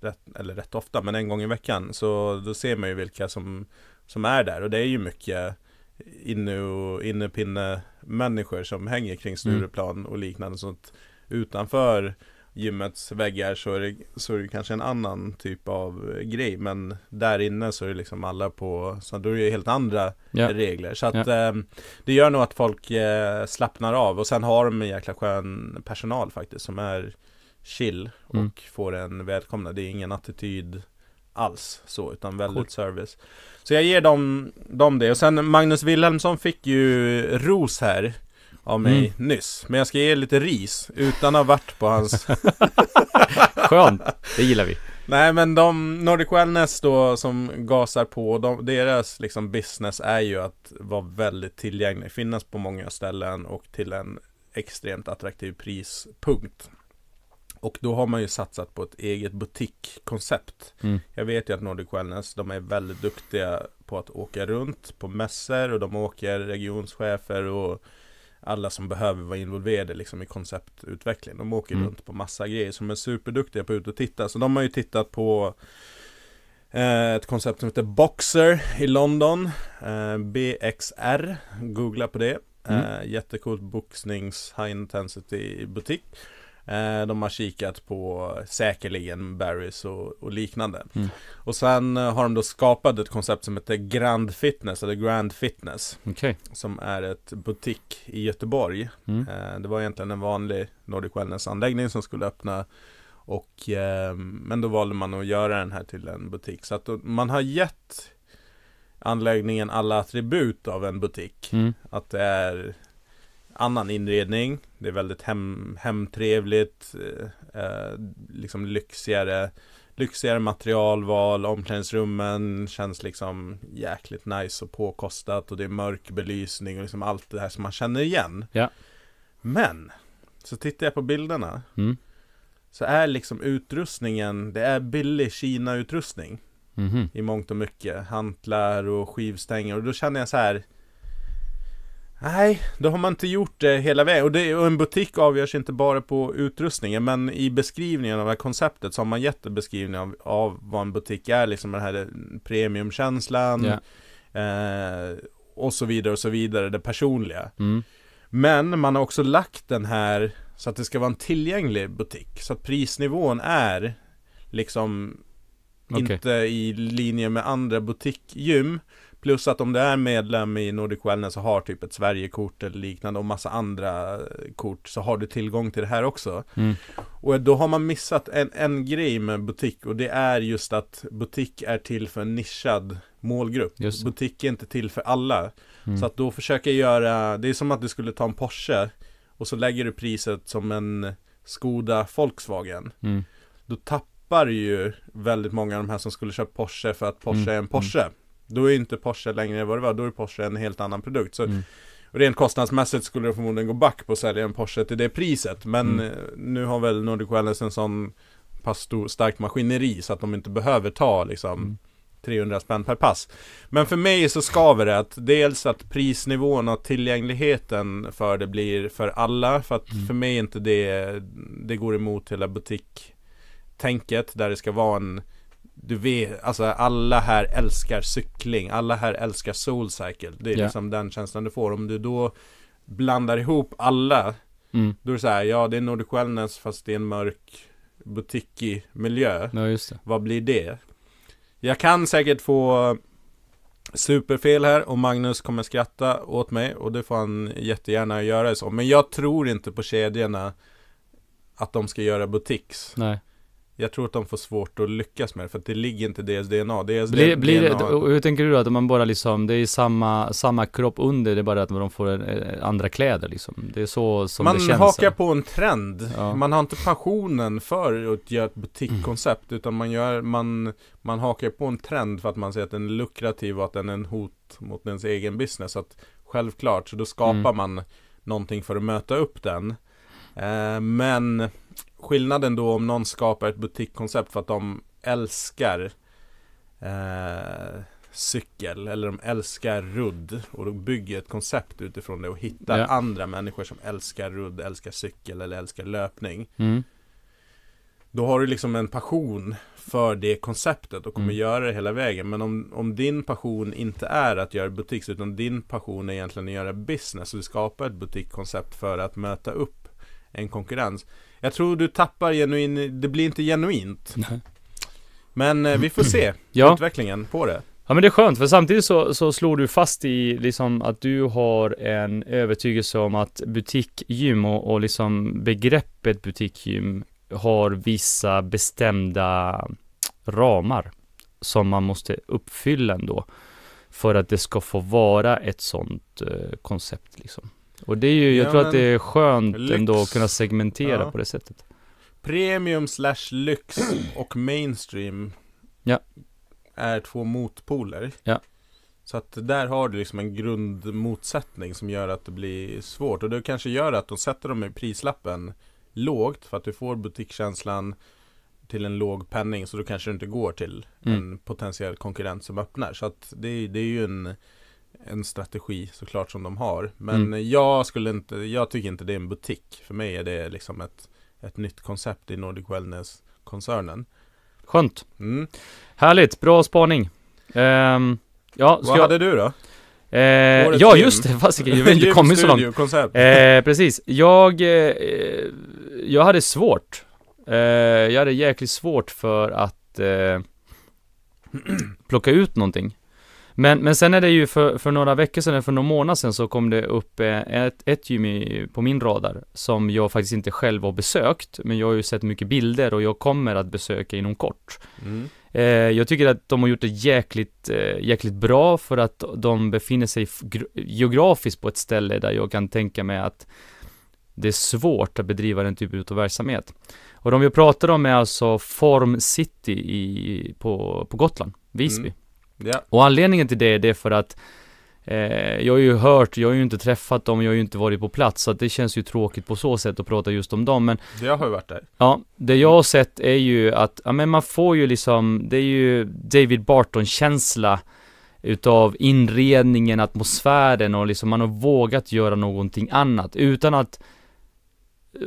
rätt, eller rätt ofta, men en gång i veckan. Så då ser man ju vilka som som är där och det är ju mycket inne och innepinne människor som hänger kring mm. Stureplan och liknande sånt utanför gymmets väggar så är, det, så är det kanske en annan typ av grej men där inne så är det liksom alla på så då är det ju helt andra yeah. regler så att yeah. eh, det gör nog att folk eh, slappnar av och sen har de en jäkla skön personal faktiskt som är chill mm. och mm. får en välkomna det är ingen attityd alls så, utan väldigt cool. service. Så jag ger dem, dem det. Och sen Magnus Wilhelmsson fick ju ros här av mig mm. nyss. Men jag ska ge lite ris, utan att ha varit på hans... (laughs) Skönt, det gillar vi. Nej men de, Nordic Wellness då som gasar på, de, deras liksom business är ju att vara väldigt tillgänglig, finnas på många ställen och till en extremt attraktiv prispunkt. Och då har man ju satsat på ett eget butikkoncept. Mm. Jag vet ju att Nordic Wellness, de är väldigt duktiga på att åka runt på mässor och de åker regionschefer och alla som behöver vara involverade liksom i konceptutveckling. De åker mm. runt på massa grejer som är superduktiga på att ut och titta. Så de har ju tittat på eh, ett koncept som heter Boxer i London eh, BXR Googla på det mm. Eh, Jättecoolt boxnings high intensity butik Eh, de har kikat på säkerligen Barrys och, och liknande. Mm. Och sen eh, har de då skapat ett koncept som heter Grand Fitness, eller Grand Fitness. Okay. Som är ett butik i Göteborg. Mm. Eh, det var egentligen en vanlig Nordic Wellness-anläggning som skulle öppna. Och, ehm, men då valde man att göra den här till en butik. Så att man har gett anläggningen alla attribut av en butik. Mm. Att det är annan inredning. Det är väldigt hem, hemtrevligt, eh, eh, liksom lyxigare, lyxigare materialval. Omklädningsrummen känns liksom jäkligt nice och påkostat och det är mörk belysning och liksom allt det här som man känner igen. Ja. Men, så tittar jag på bilderna. Mm. Så är liksom utrustningen, det är billig Kina-utrustning. Mm -hmm. I mångt och mycket, hantlar och skivstänger och då känner jag så här Nej, då har man inte gjort det hela vägen. Och, det, och en butik avgörs inte bara på utrustningen, men i beskrivningen av det här konceptet så har man gett en beskrivning av, av vad en butik är, liksom den här premiumkänslan yeah. eh, och så vidare och så vidare, det personliga. Mm. Men man har också lagt den här så att det ska vara en tillgänglig butik, så att prisnivån är liksom okay. inte i linje med andra butikgym. Plus att om du är medlem i Nordic Wellness och har typ ett Sverigekort eller liknande och massa andra eh, kort så har du tillgång till det här också. Mm. Och då har man missat en, en grej med butik och det är just att butik är till för en nischad målgrupp. Just. Butik är inte till för alla. Mm. Så att då försöka göra, det är som att du skulle ta en Porsche och så lägger du priset som en Skoda Volkswagen. Mm. Då tappar ju väldigt många av de här som skulle köpa Porsche för att Porsche mm. är en Porsche. Mm. Då är inte Porsche längre vad det var, då är Porsche en helt annan produkt. Så mm. rent kostnadsmässigt skulle det förmodligen gå back på att sälja en Porsche till det priset. Men mm. Eh, nu har väl Nordic Wellness en sån pass stor, starkt maskineri så att de inte behöver ta liksom mm. 300 spänn per pass. Men för mig så skaver det att dels att prisnivån och tillgängligheten för det blir för alla. För att mm. för mig inte det, det går emot hela butik tänket där det ska vara en du vet, alltså alla här älskar cykling, alla här älskar soulcycle. Det är yeah. liksom den känslan du får. Om du då blandar ihop alla, mm. då är det så här, ja det är Nordic Wellness fast det är en mörk butikig miljö. Ja, just det. Vad blir det? Jag kan säkert få superfel här och Magnus kommer skratta åt mig och det får han jättegärna göra så. Men jag tror inte på kedjorna att de ska göra butiks. Nej jag tror att de får svårt att lyckas med det, för att det ligger inte i deras DNA. Deras blir, blir Det, hur tänker du då? Att man bara liksom, det är samma, samma kropp under, det är bara att de får eh, andra kläder liksom. Det är så som man det känns. Man hakar på en trend. Ja. Man har inte passionen för att göra ett butikkoncept, mm. utan man gör, man, man hakar på en trend för att man ser att den är lukrativ och att den är en hot mot ens egen business. Så att självklart, så då skapar mm. man någonting för att möta upp den. Eh, men Skillnaden då om någon skapar ett butikkoncept för att de älskar eh, cykel eller de älskar rudd och då bygger ett koncept utifrån det och hittar ja. andra människor som älskar rudd, älskar cykel eller älskar löpning. Mm. Då har du liksom en passion för det konceptet och kommer mm. göra det hela vägen. Men om, om din passion inte är att göra butiks utan din passion är egentligen att göra business och skapa ett butikkoncept för att möta upp en konkurrens. Jag tror du tappar genuin, det blir inte genuint. Nej. Men eh, vi får se (clears throat) ja. utvecklingen på det. Ja men det är skönt, för samtidigt så, så slår du fast i liksom att du har en övertygelse om att butikgym och, och liksom begreppet butikgym har vissa bestämda ramar som man måste uppfylla ändå för att det ska få vara ett sånt eh, koncept liksom. Och det är ju, jag ja, tror att det är skönt lyx. ändå att kunna segmentera ja. på det sättet. Premium slash lyx (clears throat) och mainstream ja. är två motpoler. Ja. Så att där har du liksom en grundmotsättning som gör att det blir svårt. Och det kanske gör att de sätter dem i prislappen lågt för att du får butikskänslan till en låg penning så då kanske du inte går till mm. en potentiell konkurrent som öppnar. Så att det, det är ju en en strategi såklart som de har. Men mm. jag skulle inte, jag tycker inte det är en butik. För mig är det liksom ett, ett nytt koncept i Nordic Wellness-koncernen. Skönt. Mm. Härligt, bra spaning. Um, ja, Vad jag... hade du då? Eh, ja gym. just det, fasiken, jag har (laughs) inte kommit så långt. Eh, precis, jag, eh, jag hade svårt. Eh, jag hade jäkligt svårt för att eh, (clears throat) plocka ut någonting. Men, men sen är det ju för, för några veckor sedan, för några månader sedan så kom det upp eh, ett, ett gym på min radar som jag faktiskt inte själv har besökt, men jag har ju sett mycket bilder och jag kommer att besöka inom kort. Mm. Eh, jag tycker att de har gjort det jäkligt, eh, jäkligt bra för att de befinner sig geografiskt på ett ställe där jag kan tänka mig att det är svårt att bedriva den typen av verksamhet. Och de vi pratar om är alltså Form City i, på, på Gotland, Visby. Mm. Ja. Och anledningen till det, det är för att eh, jag har ju hört, jag har ju inte träffat dem, jag har ju inte varit på plats så att det känns ju tråkigt på så sätt att prata just om dem men Jag har ju varit där Ja, det jag har sett är ju att, ja men man får ju liksom, det är ju David Barton-känsla utav inredningen, atmosfären och liksom man har vågat göra någonting annat utan att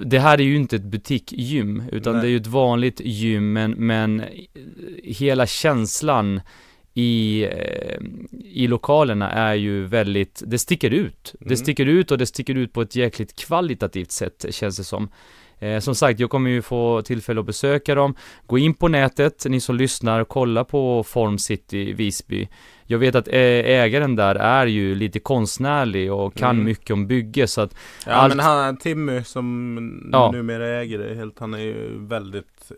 det här är ju inte ett butikgym, utan Nej. det är ju ett vanligt gym, men, men hela känslan i, eh, i lokalerna är ju väldigt, det sticker ut. Mm. Det sticker ut och det sticker ut på ett jäkligt kvalitativt sätt känns det som. Eh, som sagt, jag kommer ju få tillfälle att besöka dem. Gå in på nätet, ni som lyssnar, kolla på Form City Visby. Jag vet att eh, ägaren där är ju lite konstnärlig och kan mm. mycket om bygge så att Ja allt... men han, Timmy som ja. numera äger det helt, han är ju väldigt eh,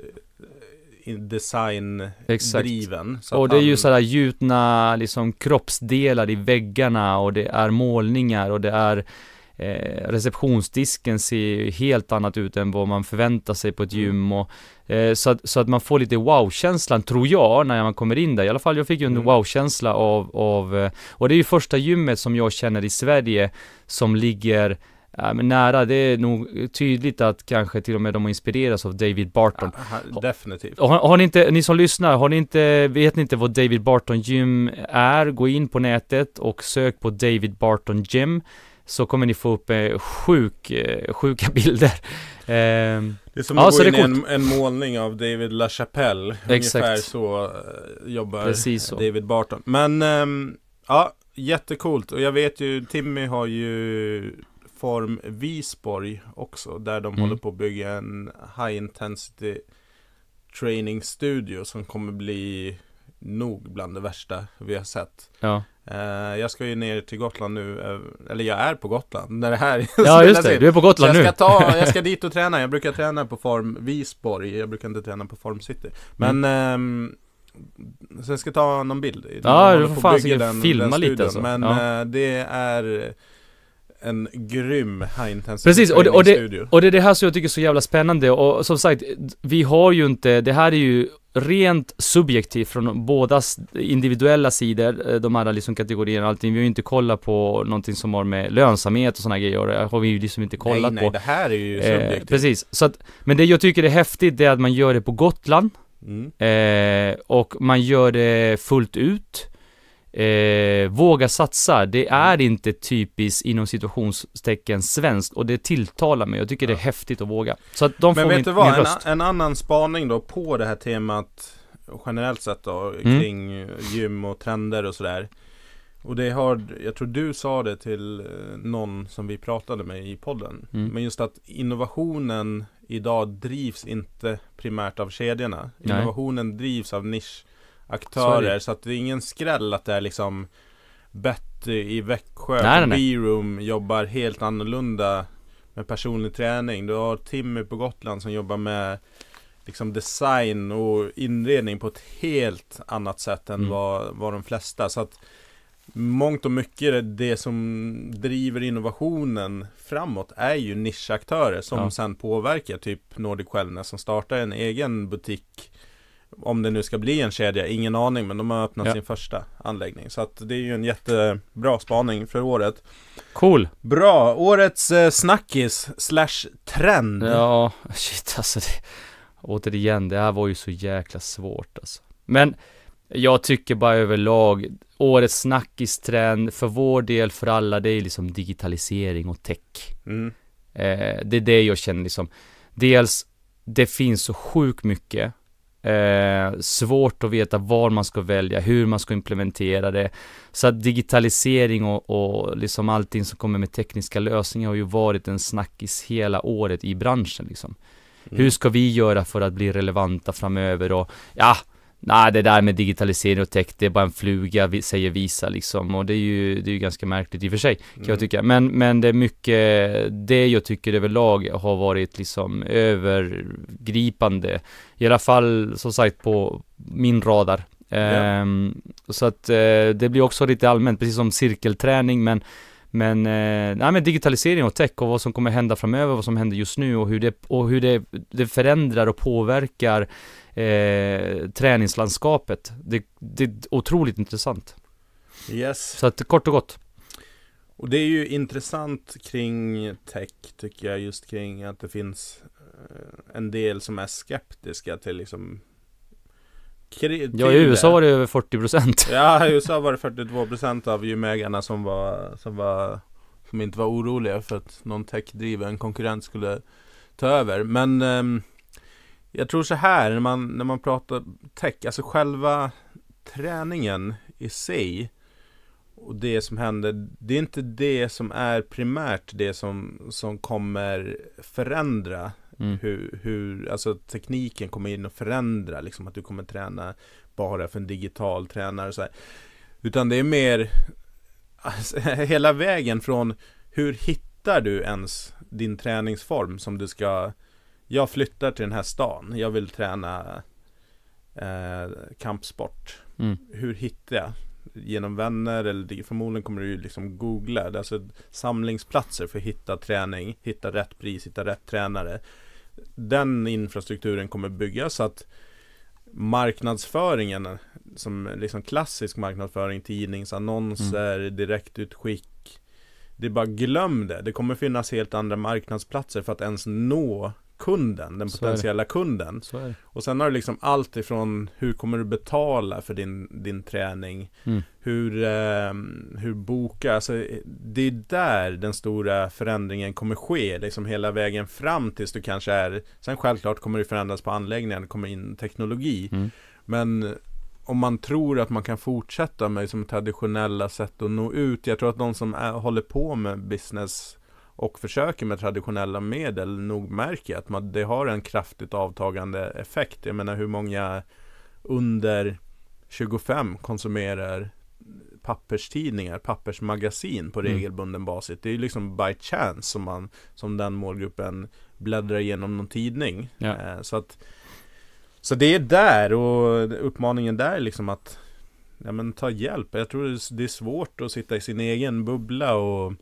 design-driven. Och det är ju sådär gjutna liksom kroppsdelar i väggarna och det är målningar och det är eh, receptionsdisken ser ju helt annat ut än vad man förväntar sig på ett mm. gym och eh, så, att, så att man får lite wow-känslan tror jag när man kommer in där. I alla fall jag fick ju en mm. wow-känsla av, av, eh, och det är ju första gymmet som jag känner i Sverige som ligger Äh, men nära, det är nog tydligt att kanske till och med de har inspirerats av David Barton. Ja, definitivt. Har, har, ni inte, ni som lyssnar, har ni inte, vet ni inte vad David Barton Gym är? Gå in på nätet och sök på David Barton Gym så kommer ni få upp eh, sjuk, eh, sjuka (laughs) bilder. Eh, det är som att ja, gå in i en, en, målning av David LaChapelle. Exakt Ungefär så eh, jobbar så. David Barton. Men ehm, ja, jättecoolt. Och jag vet ju, Timmy har ju form Visborg också. Där de mm. håller på att bygga en high intensity training studio som kommer bli nog bland det värsta vi har sett. Ja. Eh, jag ska ju ner till Gotland nu, eh, eller jag är på Gotland när det här (laughs) Ja just det, du är på Gotland nu. jag ska ta, (laughs) Jag ska dit och träna, jag brukar träna på Form Visborg, jag brukar inte träna på Form City. Men mm. eh, Så jag ska ta någon bild. Ja, du får fan filma den lite alltså. Men ja. Eh, det är en grym high-intensive Precis, och det, och, det, och det är det här som jag tycker är så jävla spännande och som sagt, vi har ju inte, det här är ju rent subjektivt från bådas individuella sidor, eh, de här liksom kategorierna och allting. Vi har ju inte kollat på någonting som har med lönsamhet och sådana grejer det har vi ju liksom inte kollat nej, nej, på. Nej, det här är ju eh, subjektivt. Eh, precis, så att, men det jag tycker är häftigt det är att man gör det på Gotland. Mm. Eh, och man gör det fullt ut eh, våga satsa. Det är inte typiskt inom situationstecken svenskt och det tilltalar mig. Jag tycker det är häftigt att våga. Så att de Men får vet min, du vad? En, en annan spaning då på det här temat generellt sett då mm. kring mm. gym och trender och sådär. Och det har, jag tror du sa det till eh, någon som vi pratade med i podden. Mm. Men just att innovationen idag drivs inte primärt av kedjorna. Innovationen Nej. drivs av nisch aktörer. Så, så, att det är ingen skräll att det är liksom Betty i Växjö nej, på B-room jobbar helt annorlunda med personlig träning. Du har Timmy på Gotland som jobbar med liksom design och inredning på ett helt annat sätt än mm. vad, vad de flesta. Så att mångt och mycket det som driver innovationen framåt är ju nischaktörer som ja. sen påverkar typ Nordic Wellness som startar en egen butik om det nu ska bli en kedja, ingen aning, men de har öppnat ja. sin första anläggning. Så att det är ju en jättebra spaning för året. Cool! Bra! Årets eh, snackis slash trend. Ja, (laughs) shit alltså. Det, återigen, det här var ju så jäkla svårt alltså. Men jag tycker bara överlag, årets snackistrend för vår del, för alla, det är liksom digitalisering och tech. Mm. Eh, det är det jag känner liksom. Dels, det finns så sjukt mycket Eh, svårt att veta var man ska välja, hur man ska implementera det. Så att digitalisering och, och liksom allting som kommer med tekniska lösningar har ju varit en snackis hela året i branschen liksom. Mm. Hur ska vi göra för att bli relevanta framöver och ja, Nej, det där med digitalisering och tech, det är bara en fluga, säger Visa liksom. Och det är ju, det är ju ganska märkligt i och för sig, kan mm. jag tycka. Men, men det är mycket, det jag tycker överlag har varit liksom övergripande. I alla fall, som sagt, på min radar. Yeah. Um, så att uh, det blir också lite allmänt, precis som cirkelträning, men men, eh, nej, men digitalisering och tech och vad som kommer hända framöver, vad som händer just nu och hur det, och hur det, det förändrar och påverkar eh, träningslandskapet. Det, det, är otroligt intressant. Yes. Så att kort och gott. Och det är ju intressant kring tech tycker jag just kring att det finns eh, en del som är skeptiska till liksom Ja i USA var det över 40% Ja i USA var det 42% av gymägarna som var, som var Som inte var oroliga för att någon tech-driven konkurrent skulle ta över Men ehm, jag tror så här när man, när man pratar tech, alltså själva träningen i sig och det som händer, det är inte det som är primärt det som, som kommer förändra mm. hur, hur, alltså tekniken kommer in och förändra liksom att du kommer träna bara för en digital tränare och så här. Utan det är mer alltså, (laughs) hela vägen från hur hittar du ens din träningsform som du ska jag flyttar till den här stan, jag vill träna eh, kampsport. Mm. Hur hittar jag? Genom vänner eller förmodligen kommer du liksom googla. Det är alltså samlingsplatser för att hitta träning, hitta rätt pris, hitta rätt tränare. Den infrastrukturen kommer byggas så att marknadsföringen som liksom klassisk marknadsföring, tidningsannonser, mm. direktutskick. Det är bara glöm det. Det kommer finnas helt andra marknadsplatser för att ens nå kunden, den potentiella kunden. Och sen har du liksom allt ifrån hur kommer du betala för din, din träning, mm. hur, eh, hur boka, alltså det är där den stora förändringen kommer ske, liksom hela vägen fram tills du kanske är, sen självklart kommer det förändras på anläggningen, det kommer in teknologi, mm. men om man tror att man kan fortsätta med liksom, traditionella sätt att nå ut. Jag tror att de som är, håller på med business och försöker med traditionella medel nog märker att man, det har en kraftigt avtagande effekt. Jag menar hur många under 25 konsumerar papperstidningar, pappersmagasin på mm. regelbunden basis. Det är ju liksom by chance som, man, som den målgruppen bläddrar igenom någon tidning. Ja. Eh, så, att, så det är där och uppmaningen där är liksom att ja, men ta hjälp. Jag tror det är svårt att sitta i sin egen bubbla och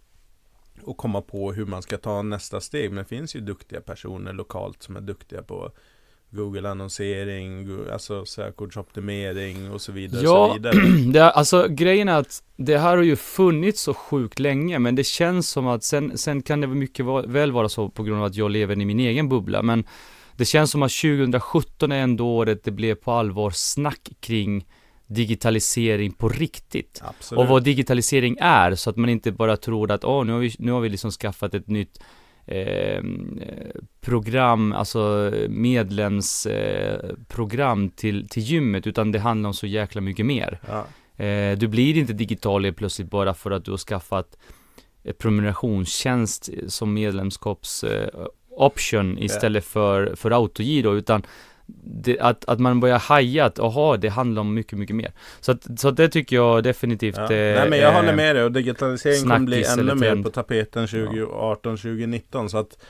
och komma på hur man ska ta nästa steg. Men det finns ju duktiga personer lokalt som är duktiga på Google-annonsering, alltså sökordsoptimering och så vidare. Ja, så vidare. (clears throat) Det, alltså grejen är att det här har ju funnits så sjukt länge, men det känns som att sen, sen kan det mycket väl vara så på grund av att jag lever i min egen bubbla, men det känns som att 2017 är ändå året det blev på allvar snack kring digitalisering på riktigt. Absolut. Och vad digitalisering är, så att man inte bara tror att oh, nu har vi, nu har vi liksom skaffat ett nytt eh, program, alltså medlemsprogram eh, till, till gymmet, utan det handlar om så jäkla mycket mer. Ja. Eh, du blir inte digital helt plötsligt bara för att du har skaffat prenumerationstjänst som medlemskapsoption eh, istället yeah. för, för autogiro, utan det, att, att man börjar haja att, aha, det handlar om mycket, mycket mer. Så, att, så att det tycker jag definitivt ja. eh, Nej men jag eh, håller med dig och digitaliseringen kommer bli ännu mer på tapeten 2018-2019 så att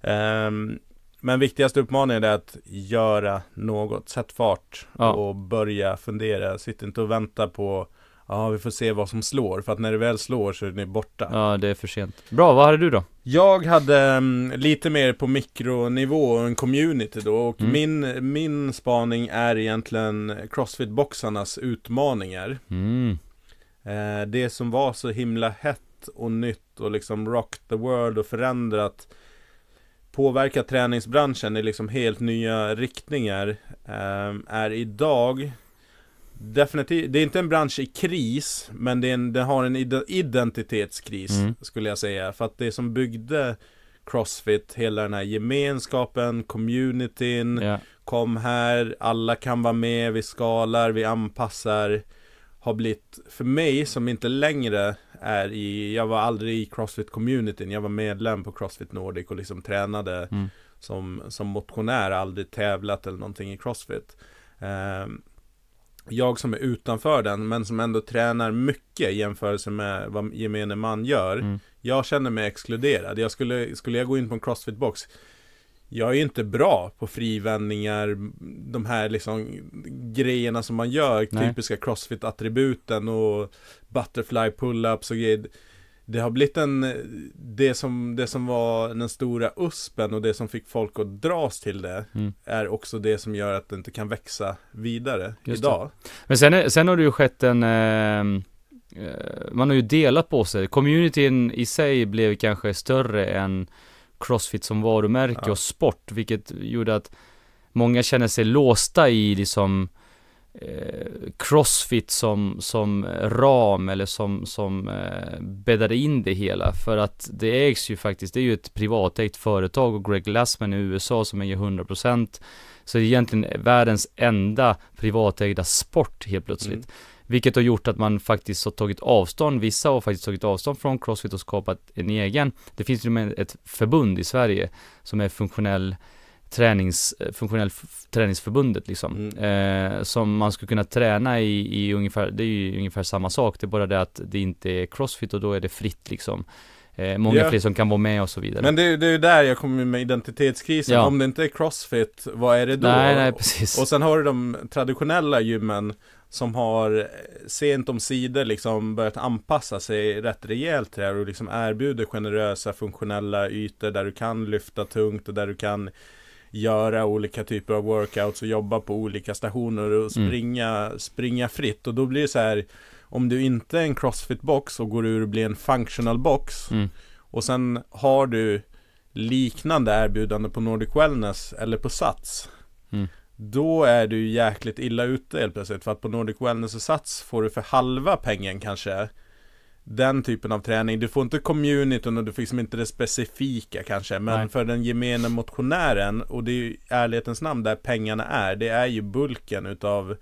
ehm, men viktigaste uppmaningen är att göra något, sätt fart ja. och börja fundera. Sitt inte och vänta på Ja, vi får se vad som slår, för att när det väl slår så är det borta. Ja, det är för sent. Bra, vad hade du då? Jag hade um, lite mer på mikronivå, en community då, och mm. min, min spaning är egentligen Crossfit-boxarnas utmaningar. Mm. Eh, det som var så himla hett och nytt och liksom rocked the world och förändrat påverkat träningsbranschen i liksom helt nya riktningar eh, är idag Definitivt, det är inte en bransch i kris, men det en, den har en identitetskris mm. skulle jag säga. För att det som byggde Crossfit, hela den här gemenskapen, communityn, yeah. kom här, alla kan vara med, vi skalar, vi anpassar. Har blivit, för mig som inte längre är i, jag var aldrig i Crossfit-communityn, jag var medlem på Crossfit Nordic och liksom tränade mm. som, som motionär, aldrig tävlat eller någonting i Crossfit. Um, jag som är utanför den, men som ändå tränar mycket i jämförelse med vad gemene man gör. Mm. Jag känner mig exkluderad. Jag skulle, skulle jag gå in på en crossfit-box, jag är ju inte bra på frivändningar, de här liksom grejerna som man gör, Nej. typiska crossfit-attributen och butterfly pull-ups och grejer det har blivit en, det som, det som var den stora uspen och det som fick folk att dras till det mm. är också det som gör att det inte kan växa vidare Just idag. Det. Men sen, är, sen har det ju skett en, ehm, eh, man har ju delat på sig. Communityn i sig blev kanske större än Crossfit som varumärke ja. och sport, vilket gjorde att många känner sig låsta i liksom Eh, crossfit som, som ram eller som, som eh, bäddade in det hela. För att det ägs ju faktiskt, det är ju ett privatägt företag och Greg Glassman i USA som äger 100%. Så det är egentligen världens enda privatägda sport helt plötsligt. Mm. Vilket har gjort att man faktiskt har tagit avstånd, vissa har faktiskt tagit avstånd från crossfit och skapat en egen. Det finns ju med ett förbund i Sverige som är funktionell tränings, funktionell träningsförbundet liksom. Mm. Eh, som man skulle kunna träna i, i ungefär, det är ju ungefär samma sak, det är bara det att det inte är crossfit och då är det fritt liksom. Eh, många yeah. fler som kan vara med och så vidare. Men det, det är ju där jag kommer med identitetskrisen, ja. om det inte är crossfit, vad är det då? Nej, nej, precis. Och sen har du de traditionella gymmen som har eh, sent om sidor liksom börjat anpassa sig rätt rejält till det här och liksom erbjuder generösa funktionella ytor där du kan lyfta tungt och där du kan göra olika typer av workouts och jobba på olika stationer och mm. springa, mm. springa fritt. Och då blir det så här, om du inte är en crossfit-box och går ur och blir en functional box mm. och sen har du liknande erbjudande på Nordic Wellness eller på Sats. Mm. Då är du jäkligt illa ute helt plötsligt för att på Nordic Wellness och Sats får du för halva pengen kanske den typen av träning. Du får inte communityn och du får liksom inte det specifika kanske. Men Nej. för den gemene motionären, och det är ju ärlighetens namn där pengarna är, det är ju bulken utav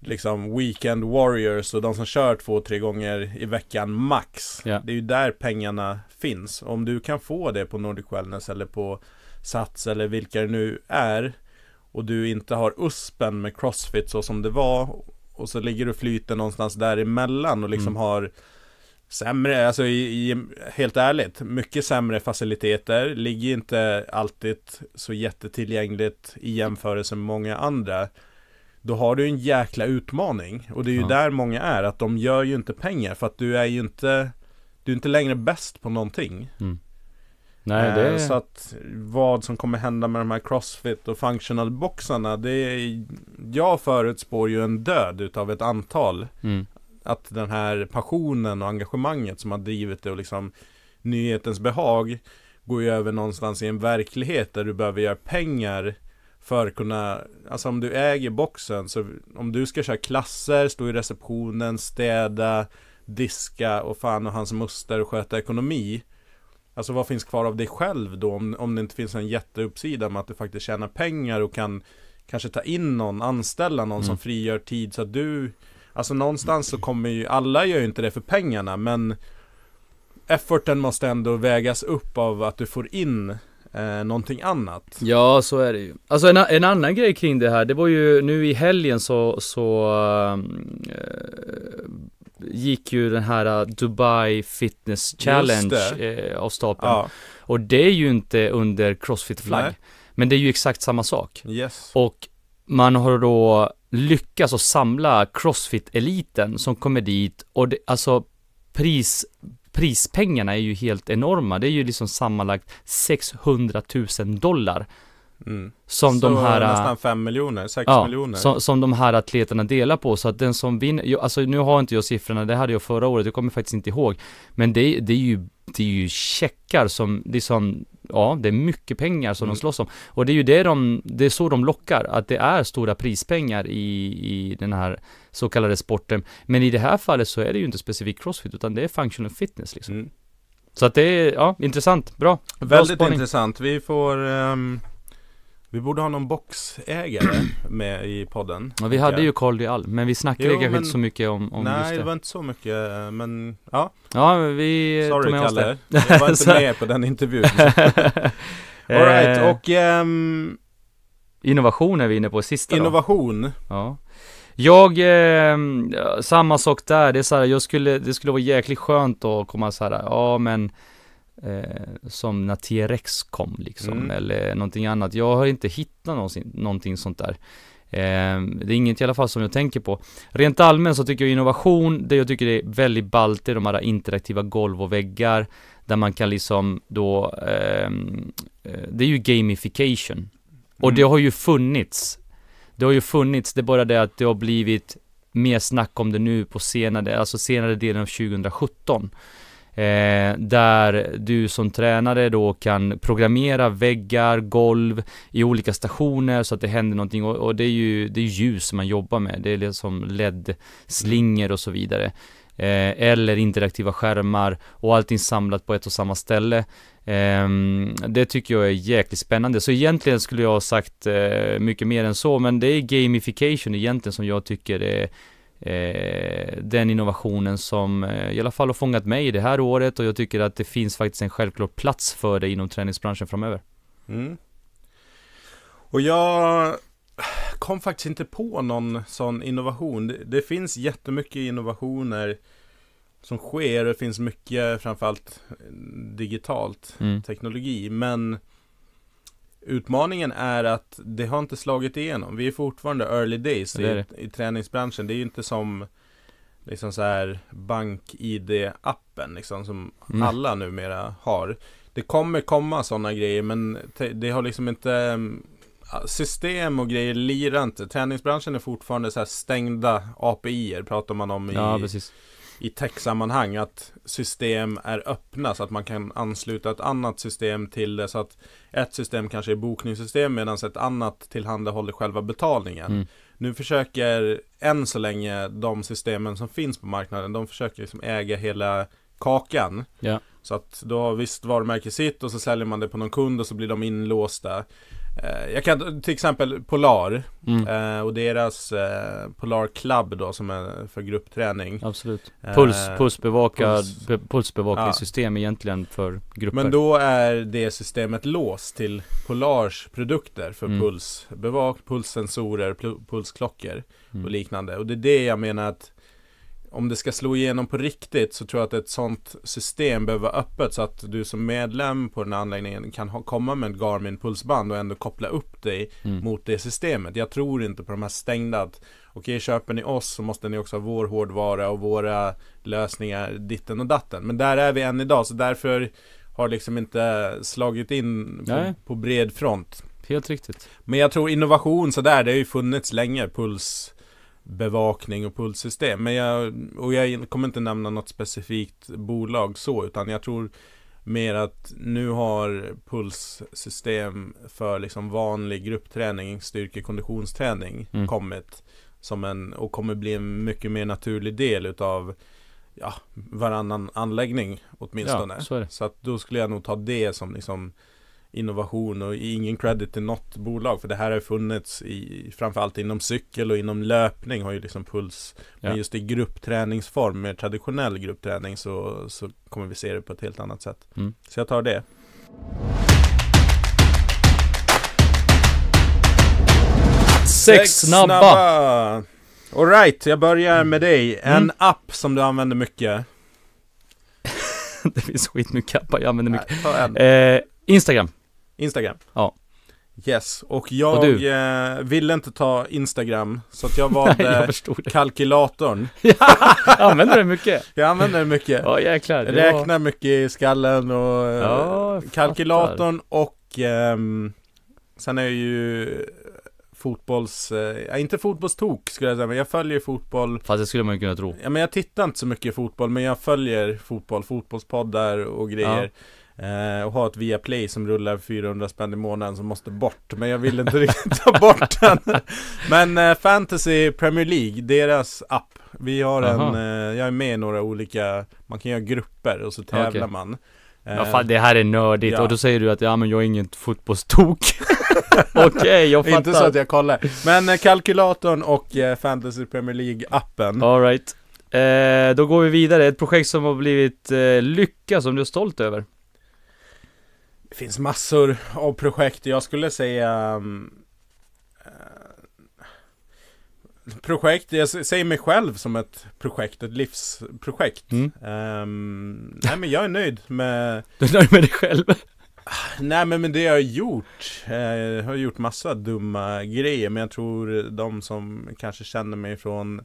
liksom weekend warriors och de som kör två, tre gånger i veckan max. Yeah. Det är ju där pengarna finns. Om du kan få det på Nordic Wellness eller på Sats eller vilka det nu är och du inte har USPen med CrossFit så som det var och så ligger du flyter någonstans däremellan och liksom mm. har Sämre, alltså i, i, helt ärligt, mycket sämre faciliteter, ligger inte alltid så jättetillgängligt i jämförelse med många andra. Då har du en jäkla utmaning och det är ju ja. där många är, att de gör ju inte pengar för att du är ju inte, du är inte längre bäst på någonting. Mm. Nej, eh, det... Är... Så att vad som kommer hända med de här Crossfit och functional boxarna det är, Jag förutspår ju en död utav ett antal mm att den här passionen och engagemanget som har drivit det och liksom nyhetens behag går ju över någonstans i en verklighet där du behöver göra pengar för att kunna, alltså om du äger boxen, så om du ska köra klasser, stå i receptionen, städa, diska och fan och hans muster och sköta ekonomi. Alltså vad finns kvar av dig själv då om, om det inte finns en jätteuppsida med att du faktiskt tjänar pengar och kan kanske ta in någon, anställa någon mm. som frigör tid så att du Alltså någonstans så kommer ju, alla gör ju inte det för pengarna men Efforten måste ändå vägas upp av att du får in eh, någonting annat. Ja, så är det ju. Alltså en, en, annan grej kring det här, det var ju nu i helgen så, så eh, gick ju den här eh, Dubai Fitness Challenge eh, av stapeln. Ja. Och det är ju inte under Crossfit-flagg. Men det är ju exakt samma sak. Yes. Och man har då lyckats att samla Crossfit-eliten som kommer dit och det, alltså pris, prispengarna är ju helt enorma. Det är ju liksom sammanlagt 600 000 dollar. Mm. Som så de här äh, nästan 5 miljoner, 6 ja, miljoner som, som de här atleterna delar på så att den som vinner, alltså nu har inte jag siffrorna, det hade jag förra året, jag kommer faktiskt inte ihåg Men det, det är ju, det är ju checkar som det är liksom ja, det är mycket pengar som mm. de slåss om. Och det är ju det de, det är så de lockar, att det är stora prispengar i, i den här så kallade sporten. Men i det här fallet så är det ju inte specifikt crossfit, utan det är functional fitness liksom. Mm. Så att det är, ja, intressant, bra. Väldigt bra intressant. Vi får um vi borde ha någon boxägare (clears throat) med i podden ja, Vi hade ju Carl Dyall men vi snackade jo, kanske men, inte så mycket om, om nej, just det Nej det var inte så mycket, men ja Ja vi Sorry, tog med Kalle. oss det Jag var inte (laughs) med på den intervjun (laughs) eh, Alright och um, Innovation är vi inne på sista Innovation då. Ja jag, eh, samma sak där, det är så här, jag skulle, det skulle vara jäkligt skönt att komma så här, ja men eh, som när T-Rex kom liksom, mm. eller någonting annat. Jag har inte hittat någonsin, någonting sånt där. Eh, det är inget i alla fall som jag tänker på. Rent allmänt så tycker jag innovation, det jag tycker det är väldigt ballt, är de här interaktiva golv och väggar, där man kan liksom då, ehm, eh, det är ju gamification. Mm. Och det har ju funnits. Det har ju funnits, det är bara det att det har blivit mer snack om det nu på senare, alltså senare delen av 2017. Eh, där du som tränare då kan programmera väggar, golv i olika stationer så att det händer någonting och, och det är ju det är ljus man jobbar med. Det är liksom LED-slingor och så vidare. Eh, eller interaktiva skärmar och allting samlat på ett och samma ställe. Eh, det tycker jag är jäkligt spännande. Så egentligen skulle jag ha sagt eh, mycket mer än så, men det är gamification egentligen som jag tycker är Eh, den innovationen som eh, i alla fall har fångat mig det här året och jag tycker att det finns faktiskt en självklar plats för det inom träningsbranschen framöver. Mm. Och jag kom faktiskt inte på någon sån innovation. Det, det finns jättemycket innovationer som sker. och Det finns mycket framförallt eh, digitalt mm. teknologi. Men Utmaningen är att det har inte slagit igenom. Vi är fortfarande early days I, i, träningsbranschen. Det är ju inte som liksom så här bank-id-appen liksom som mm. alla numera har. Det kommer komma sådana grejer men det har liksom inte mm, System och grejer lirar inte. Träningsbranschen är fortfarande så stängda API-er pratar man om i, ja, i tech-sammanhang att system är öppna så att man kan ansluta ett annat system till det så att ett system kanske är bokningssystem medan ett annat tillhandahåller själva betalningen. Mm. Nu försöker än så länge de systemen som finns på marknaden, de försöker liksom äga hela kakan. Yeah. Så att då har visst varumärke sitt och så säljer man det på någon kund och så blir de inlåsta. Eh, jag kan till exempel Polar mm. Eh, och deras eh, Polar Club då som är för gruppträning Absolut Puls, pulsbevakad, puls. pulsbevakningssystem ja. egentligen för grupper Men då är det systemet låst till Polars produkter för mm. pulsbevak, pulssensorer, pulsklockor och mm. liknande Och det är det jag menar att om det ska slå igenom på riktigt så tror jag att ett sånt system behöver vara öppet så att du som medlem på den här anläggningen kan ha, komma med ett Garmin pulsband och ändå koppla upp dig mm. mot det systemet. Jag tror inte på de här stängda att okej, okay, köper ni oss så måste ni också ha vår hårdvara och våra lösningar ditten och datten. Men där är vi än idag så därför har liksom inte slagit in på, på bred front. Helt riktigt. Men jag tror innovation sådär, det har ju funnits länge, puls bevakning och pullsystem. Men jag, och jag kommer inte nämna något specifikt bolag så, utan jag tror mer att nu har pulssystem för liksom vanlig gruppträning, styrke konditionsträning mm. kommit som en och kommer bli en mycket mer naturlig del utav ja, varannan anläggning åtminstone. Ja, så, så, att då skulle jag nog ta det som liksom innovation och ingen credit till något bolag för det här har funnits i framförallt inom cykel och inom löpning har ju liksom puls ja. men just i gruppträningsform mer traditionell gruppträning så, så kommer vi se det på ett helt annat sätt mm. så jag tar det Sex snabba! snabba. Alright, jag börjar med dig. En mm. app som du använder mycket? (laughs) det finns skitmycket appar jag använder mycket. Nej, eh, Instagram. Instagram. Ja. Yes, och jag och eh, ville inte ta Instagram så att jag (laughs) valde Nej, jag kalkylatorn (laughs) ja, Använder du mycket? Jag använder den mycket Ja jäklar Räknar ja. mycket i skallen och eh, ja, kalkylatorn och eh, Sen är jag ju fotbolls, eh, inte fotbollstok skulle jag säga men jag följer fotboll Fast det skulle man ju kunna tro Ja men jag tittar inte så mycket fotboll men jag följer fotboll, fotbollspoddar och grejer ja. Eh, och ha ett Viaplay som rullar 400 spänn i månaden som måste bort. Men jag vill inte (laughs) riktigt ta bort den. Men eh, Fantasy Premier League, deras app. Vi har Aha. en, eh, jag är med i några olika, man kan göra grupper och så tävlar okay. man. Ja eh, fan det här är nördigt ja. och då säger du att ja men jag är ingen fotbollstok (laughs) Okej okay, jag fattar Inte så att jag kollar Men eh, kalkylatorn och eh, Fantasy Premier League appen Alright eh, Då går vi vidare, ett projekt som har blivit eh, lycka som du är stolt över det finns massor av projekt. Jag skulle säga um, Projekt, jag säger mig själv som ett projekt, ett livsprojekt. Mm. Um, nej men jag är nöjd med... Du är nöjd med dig själv? Ah, nej men, men det jag har gjort, eh, jag har gjort massa dumma grejer men jag tror de som kanske känner mig från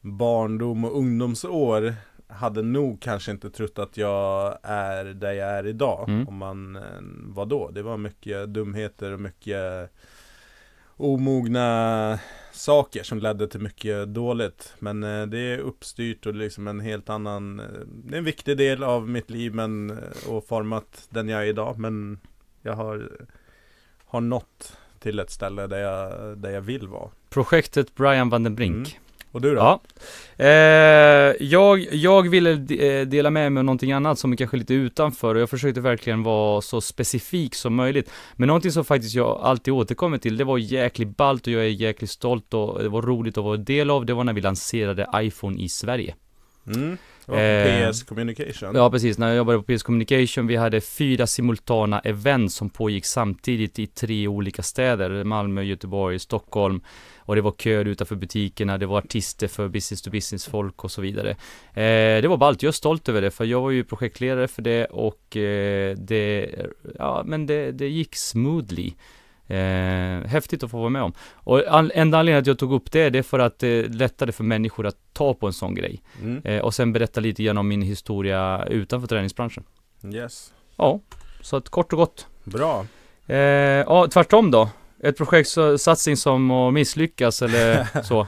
barndom och ungdomsår hade nog kanske inte trott att jag är där jag är idag mm. om man eh, var då. Det var mycket dumheter och mycket omogna saker som ledde till mycket dåligt. Men eh, det är uppstyrt och liksom en helt annan, eh, det är en viktig del av mitt liv men, och format den jag är idag. Men jag har, har nått till ett ställe där jag, där jag vill vara. Projektet Brian van den Brink. Mm. Och du då? Ja. Eh, jag, jag ville eh, dela med mig av någonting annat som är kanske lite utanför och jag försökte verkligen vara så specifik som möjligt. Men någonting som faktiskt jag alltid återkommer till, det var jäkligt ballt och jag är jäkligt stolt och det var roligt att vara del av. Det var när vi lanserade iPhone i Sverige. Mm. PS eh, Communication. Ja, precis. När jag jobbade på PS Communication, vi hade fyra simultana event som pågick samtidigt i tre olika städer. Malmö, Göteborg, Stockholm och det var köer utanför butikerna, det var artister för business to business folk och så vidare. Eh, det var ballt, jag är stolt över det för jag var ju projektledare för det och eh, det, ja men det, det gick smoothly. Eh, häftigt att få vara med om. Och all, enda anledningen att jag tog upp det, det är för att det eh, lättade för människor att ta på en sån grej. Mm. Eh, och sen berätta lite grann om min historia utanför träningsbranschen. Yes. Ja, så att kort och gott. Bra. Eh, ja, tvärtom då ett projektsatsning som har misslyckats eller (laughs) så?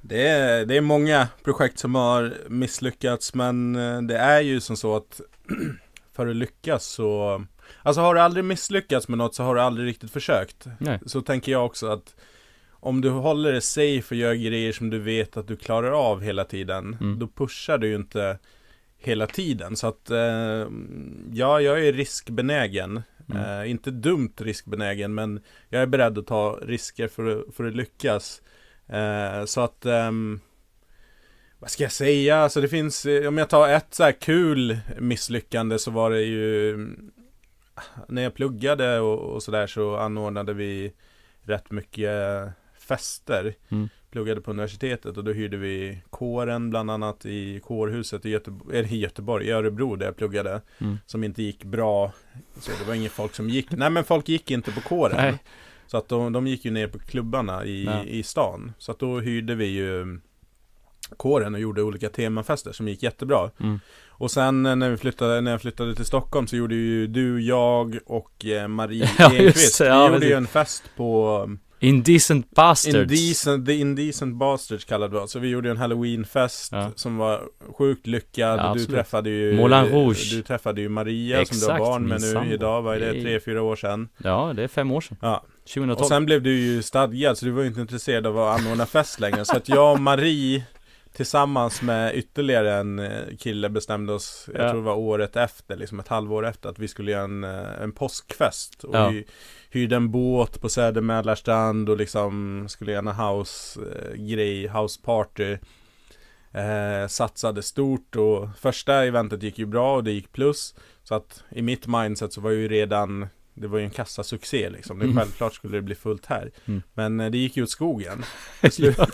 Det är, det är många projekt som har misslyckats men eh, det är ju som så att (clears throat) för att lyckas så Alltså har du aldrig misslyckats med något så har du aldrig riktigt försökt. Nej. Så tänker jag också att om du håller dig safe och gör grejer som du vet att du klarar av hela tiden, mm. då pushar du ju inte hela tiden. Så att eh, ja, jag är riskbenägen. Mm. Uh, inte dumt riskbenägen, men jag är beredd att ta risker för, för att lyckas. Uh, så att, um, vad ska jag säga? Alltså det finns, eh, om jag tar ett så här kul misslyckande så var det ju mm, när jag pluggade och, och sådär så anordnade vi rätt mycket fester. Mm pluggade på universitetet och då hyrde vi kåren bland annat i kårhuset i Göteborg, eller i, Göteborg, i Örebro där jag pluggade mm. Som inte gick bra Så det var inget folk som gick, nej men folk gick inte på kåren nej. Så att de, de gick ju ner på klubbarna i, i stan Så att då hyrde vi ju mm, kåren och gjorde olika temafester som gick jättebra mm. Och sen eh, när, vi flyttade, när jag flyttade till Stockholm så gjorde ju du, jag och eh, Marie Enqvist (laughs) ja, Vi ja, gjorde ju en fest på mm, Indecent Bastards indecent, The Indecent Bastards kallade vi oss, så vi gjorde ju en halloweenfest ja. som var sjukt lyckad ja, Du träffade ju Moulin Rouge Du träffade ju Maria Exakt, som du har barn med nu sambo. idag, vad är det, tre, fyra år sedan? Ja, det är fem år sedan ja. 2012 Och sen blev du ju stadgad, så du var ju inte intresserad av att anordna fest längre Så att jag och Marie tillsammans med ytterligare en eh, kille bestämde oss, jag ja. tror det var året efter, liksom ett halvår efter, att vi skulle göra en, eh, en påskfest. Och ja. vi hyrde en båt på Södermälarstrand och liksom skulle göra en house-grej, house-party. Eh, satsade stort och första eventet gick ju bra och det gick plus. Så att i mitt mindset så var ju redan det var ju en kassasuccé liksom. Det, mm. Självklart skulle det bli fullt här. Mm. Men eh, det gick ju åt skogen. (laughs)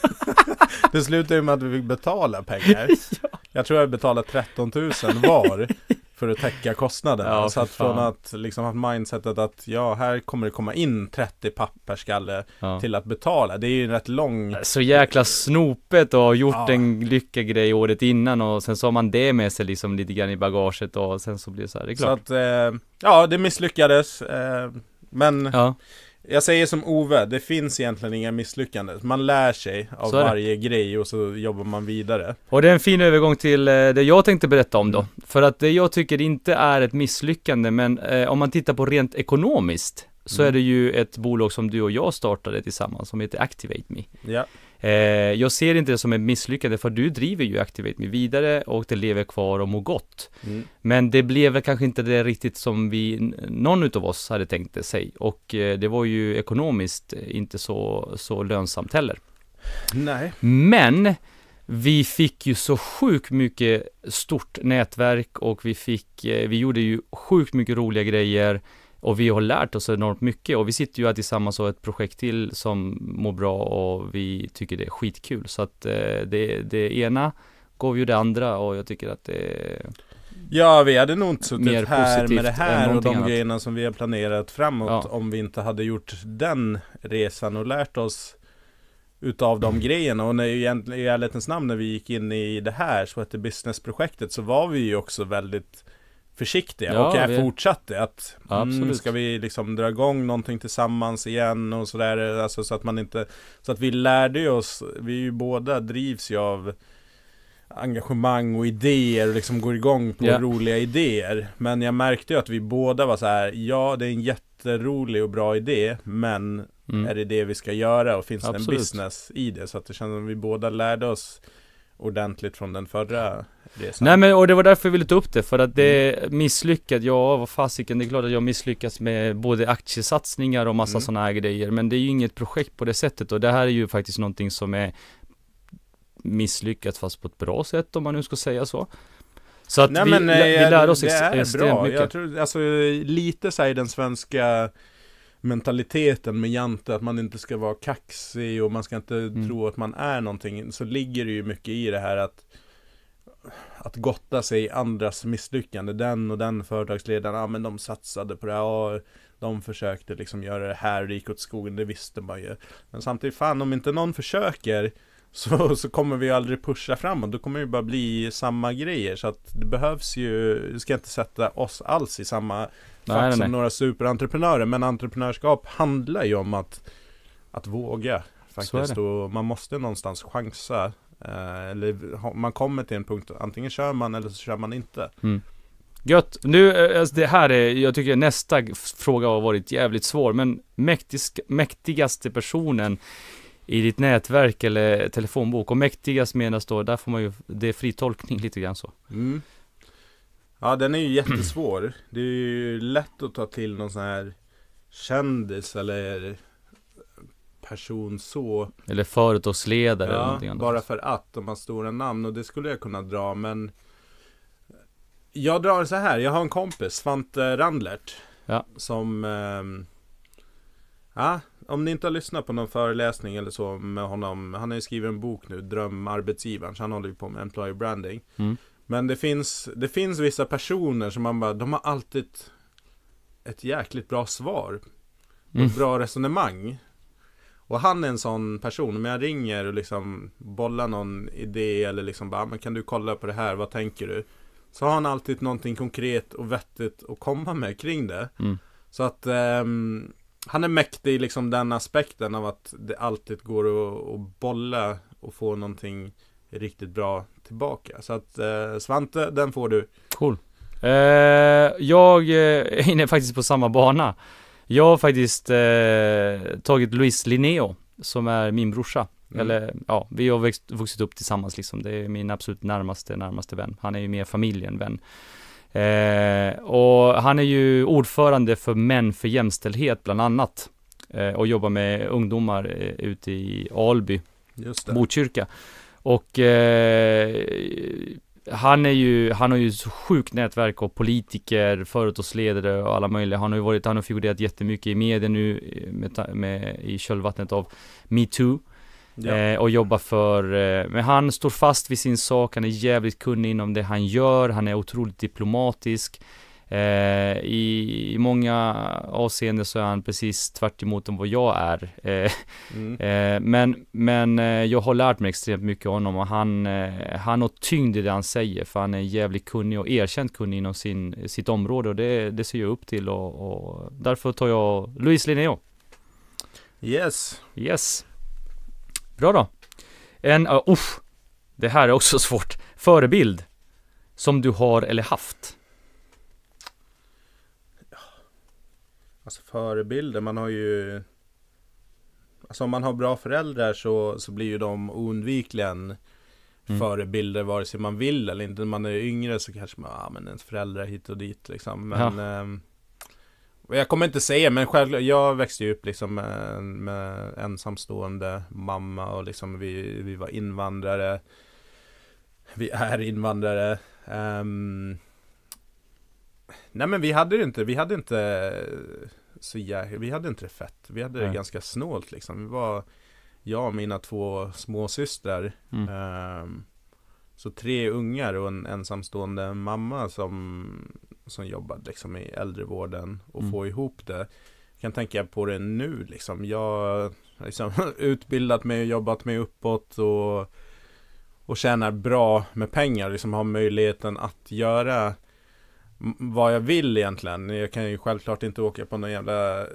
(laughs) Det slutade ju med att vi fick betala pengar. (laughs) Jag tror jag betalade 13 000 var för att täcka kostnaderna. Ja, så att från att liksom haft mindsetet att ja, här kommer det komma in 30 papp per skalle ja. till att betala. Det är ju rätt lång... Så jäkla snopet och gjort ja. en lyckagrej året innan och sen så har man det med sig liksom lite grann i bagaget och sen så blir det så här, det är klart. Så att, eh, ja, det misslyckades. Eh, men ja. Jag säger som Ove, det finns egentligen inga misslyckanden. Man lär sig av varje grej och så jobbar man vidare. Och det är en fin övergång till eh, det jag tänkte berätta om då. För att det jag tycker inte är ett misslyckande, men eh, om man tittar på rent ekonomiskt så mm. är det ju ett bolag som du och jag startade tillsammans som heter Activate Me. Ja. Eh, jag ser inte det som ett misslyckande för du driver ju Activate Me vidare och det lever kvar och mår gott. Mm. Men det blev väl kanske inte det riktigt som vi, någon utav oss hade tänkt sig och eh, det var ju ekonomiskt inte så, så lönsamt heller. Nej. Men vi fick ju så sjukt mycket stort nätverk och vi fick, eh, vi gjorde ju sjukt mycket roliga grejer. Och vi har lärt oss enormt mycket och vi sitter ju här tillsammans och har ett projekt till som mår bra och vi tycker det är skitkul. Så att eh, det, det ena gav ju det andra och jag tycker att det är Ja, vi hade nog inte suttit här med det här och de annat. grejerna som vi har planerat framåt ja. om vi inte hade gjort den resan och lärt oss utav de mm. grejerna. Och när, i ärlighetens namn när vi gick in i det här så hette projektet, så var vi ju också väldigt försiktiga ja, och jag vi... fortsatte att mm, ska vi liksom dra igång någonting tillsammans igen och sådär alltså så att man inte så att vi lärde ju oss vi är ju båda drivs ju av engagemang och idéer och liksom går igång på yeah. roliga idéer men jag märkte ju att vi båda var så här ja det är en jätterolig och bra idé men mm. är det det vi ska göra och finns Absolut. det en business i det så att det kändes som att vi båda lärde oss ordentligt från den förra resan. Nej men och det var därför jag ville ta upp det, för att det mm. misslyckat, ja vad fasiken, det är klart att jag misslyckats med både aktiesatsningar och massa mm. sådana här grejer, men det är ju inget projekt på det sättet och det här är ju faktiskt någonting som är misslyckat fast på ett bra sätt om man nu ska säga så. Så att nej, vi, men, vi eh, lär oss Det extremt bra. mycket. Jag tror, alltså lite så i den svenska mentaliteten med Jante, att man inte ska vara kaxig och man ska inte mm. tro att man är någonting, så ligger det ju mycket i det här att att gotta sig i andras misslyckande. Den och den företagsledaren, ja men de satsade på det här, de försökte liksom göra det här, det gick åt skogen, det visste man ju. Men samtidigt, fan om inte någon försöker (laughs) så, så kommer vi aldrig pusha framåt, då kommer det bara bli samma grejer. Så att det behövs ju, du ska inte sätta oss alls i samma nej, fack nej, några superentreprenörer. Men entreprenörskap handlar ju om att, att våga faktiskt. Och man måste någonstans chansa. Eh, eller man kommer till en punkt, antingen kör man eller så kör man inte. Mm. Gött. Nu, eh, alltså det här är, jag tycker nästa fråga har varit jävligt svår, men mäktisk, mäktigaste personen i ditt nätverk eller telefonbok och mäktigast menas då, där får man ju, det är fri tolkning lite grann så. Mm. Ja den är ju jättesvår. Det är ju lätt att ta till någon sån här kändis eller person så. Eller företagsledare. Ja, eller annat. bara för att de har stora namn och det skulle jag kunna dra men jag drar så här, jag har en kompis, Svante Randlert. Ja. Som... Eh, ja, om ni inte har lyssnat på någon föreläsning eller så med honom. Han har ju skrivit en bok nu, Drömarbetsgivaren. Så han håller ju på med Employer Branding. Mm. Men det finns, det finns vissa personer som man bara, de har alltid ett jäkligt bra svar. Mm. Ett bra resonemang. Och han är en sån person, om jag ringer och liksom bollar någon idé eller liksom bara, ah, men kan du kolla på det här, vad tänker du? Så har han alltid någonting konkret och vettigt att komma med kring det. Mm. Så att um, han är mäktig liksom den aspekten av att det alltid går att, att bolla och få någonting riktigt bra tillbaka. Så att eh, Svante, den får du. Cool. Eh, jag eh, (laughs) är inne faktiskt på samma bana. Jag har faktiskt eh, tagit Luis Linneo, som är min brorsa. Mm. Eller ja, vi har växt, vuxit upp tillsammans liksom. Det är min absolut närmaste, närmaste vän. Han är ju mer familjen vän. Eh, och han är ju ordförande för Män för jämställdhet bland annat. Eh, och jobbar med ungdomar eh, ute i Alby, Botkyrka. Och eh, han är ju, han har ju så sjukt nätverk av politiker, företagsledare och alla möjliga. Han har ju varit, han har figurerat jättemycket i media nu eh, med, med, i kölvattnet av metoo. Ja. Eh, och jobbar för, eh, men han står fast vid sin sak, han är jävligt kunnig inom det han gör, han är otroligt diplomatisk. Eh, i, I många avseenden så är han precis tvärt emot om vad jag är. Eh, mm. (laughs) eh, men men eh, jag har lärt mig extremt mycket av honom och han, eh, han har tyngd i det han säger för han är jävligt kunnig och erkänt kunnig inom sin, sitt område och det, det ser jag upp till och, och därför tar jag Luis Linneo. Yes. Yes. Bra då. En, uh, ah, uff, det här är också (laughs) svårt. Förebild som du har eller haft. alltså förebilder, man har ju Alltså om man har bra föräldrar så, så blir ju de oundvikligen mm. förebilder vare sig man vill eller inte. När man är yngre så kanske man, ja ah, men ens föräldrar hit och dit liksom. Men, ja. eh, jag kommer inte säga, men själv, jag växte ju upp liksom med, med ensamstående mamma och liksom vi, vi var invandrare. Vi är invandrare. Um, nej men vi hade ju inte, vi hade inte så jäkla, vi hade inte det fett. Vi hade det Nej. ganska snålt liksom. Vi var, jag och mina två småsystrar. Mm. Eh, så tre ungar och en ensamstående mamma som, som jobbade liksom i äldrevården och mm. få ihop det. Jag kan tänka på det nu liksom. Jag liksom, (laughs) utbildat mig och jobbat mig uppåt och, och tjänar bra med pengar. Liksom har möjligheten att göra vad jag vill egentligen. Jag kan ju självklart inte åka på någon jävla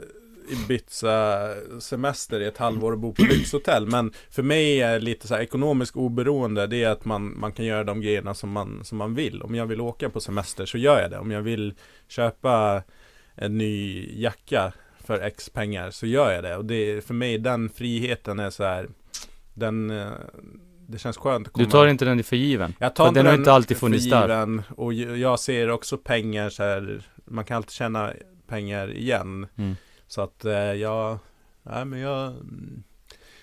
Ibiza-semester i ett halvår och bo på lyxhotell. Men för mig är lite så här ekonomisk oberoende, det är att man, man kan göra de grejerna som man, som man vill. Om jag vill åka på semester så gör jag det. Om jag vill köpa en ny jacka för X pengar så gör jag det. Och det, för mig den friheten är så här, den eh, det känns skönt att Du tar inte den för given? Jag tar inte den, den har inte alltid funnits där. Och jag ser också pengar så här, man kan alltid tjäna pengar igen. Mm. Så att eh, jag, nej men jag mm.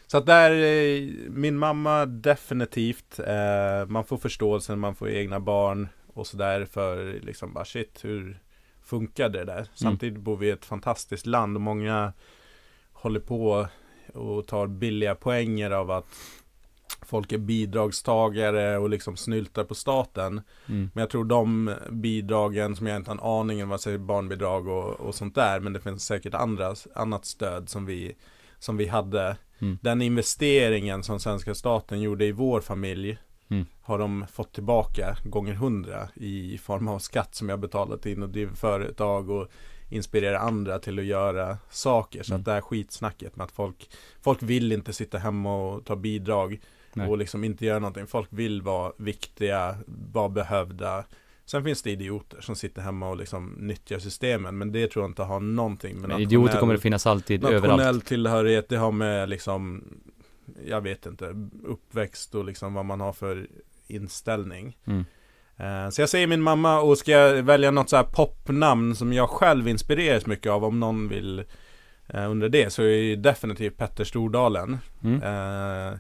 så att där, eh, min mamma definitivt, eh, man får förståelsen, man får egna barn och sådär för liksom bara shit, hur funkar det där? Mm. Samtidigt bor vi i ett fantastiskt land och många håller på och tar billiga poänger av att folk är bidragstagare och liksom snyltar på staten. Mm. Men jag tror de bidragen som jag inte har en aning om, vad säger barnbidrag och, och, sånt där, men det finns säkert andra, annat stöd som vi, som vi hade. Mm. Den investeringen som svenska staten gjorde i vår familj mm. har de fått tillbaka gånger hundra i form av skatt som jag betalat in och driver företag och inspirera andra till att göra saker. Så att mm. det här skitsnacket med att folk, folk vill inte sitta hemma och ta bidrag Nej. och liksom inte göra någonting. Folk vill vara viktiga, vara behövda. Sen finns det idioter som sitter hemma och liksom nyttjar systemen men det tror jag inte har någonting med men Idioter kommer det finnas alltid nationell överallt Nationell tillhörighet, det har med liksom Jag vet inte, uppväxt och liksom vad man har för inställning mm. Eh, så jag säger min mamma och ska jag välja något så här popnamn som jag själv inspireras mycket av om någon vill eh, Undra det så är det definitivt Petter Stordalen mm. eh,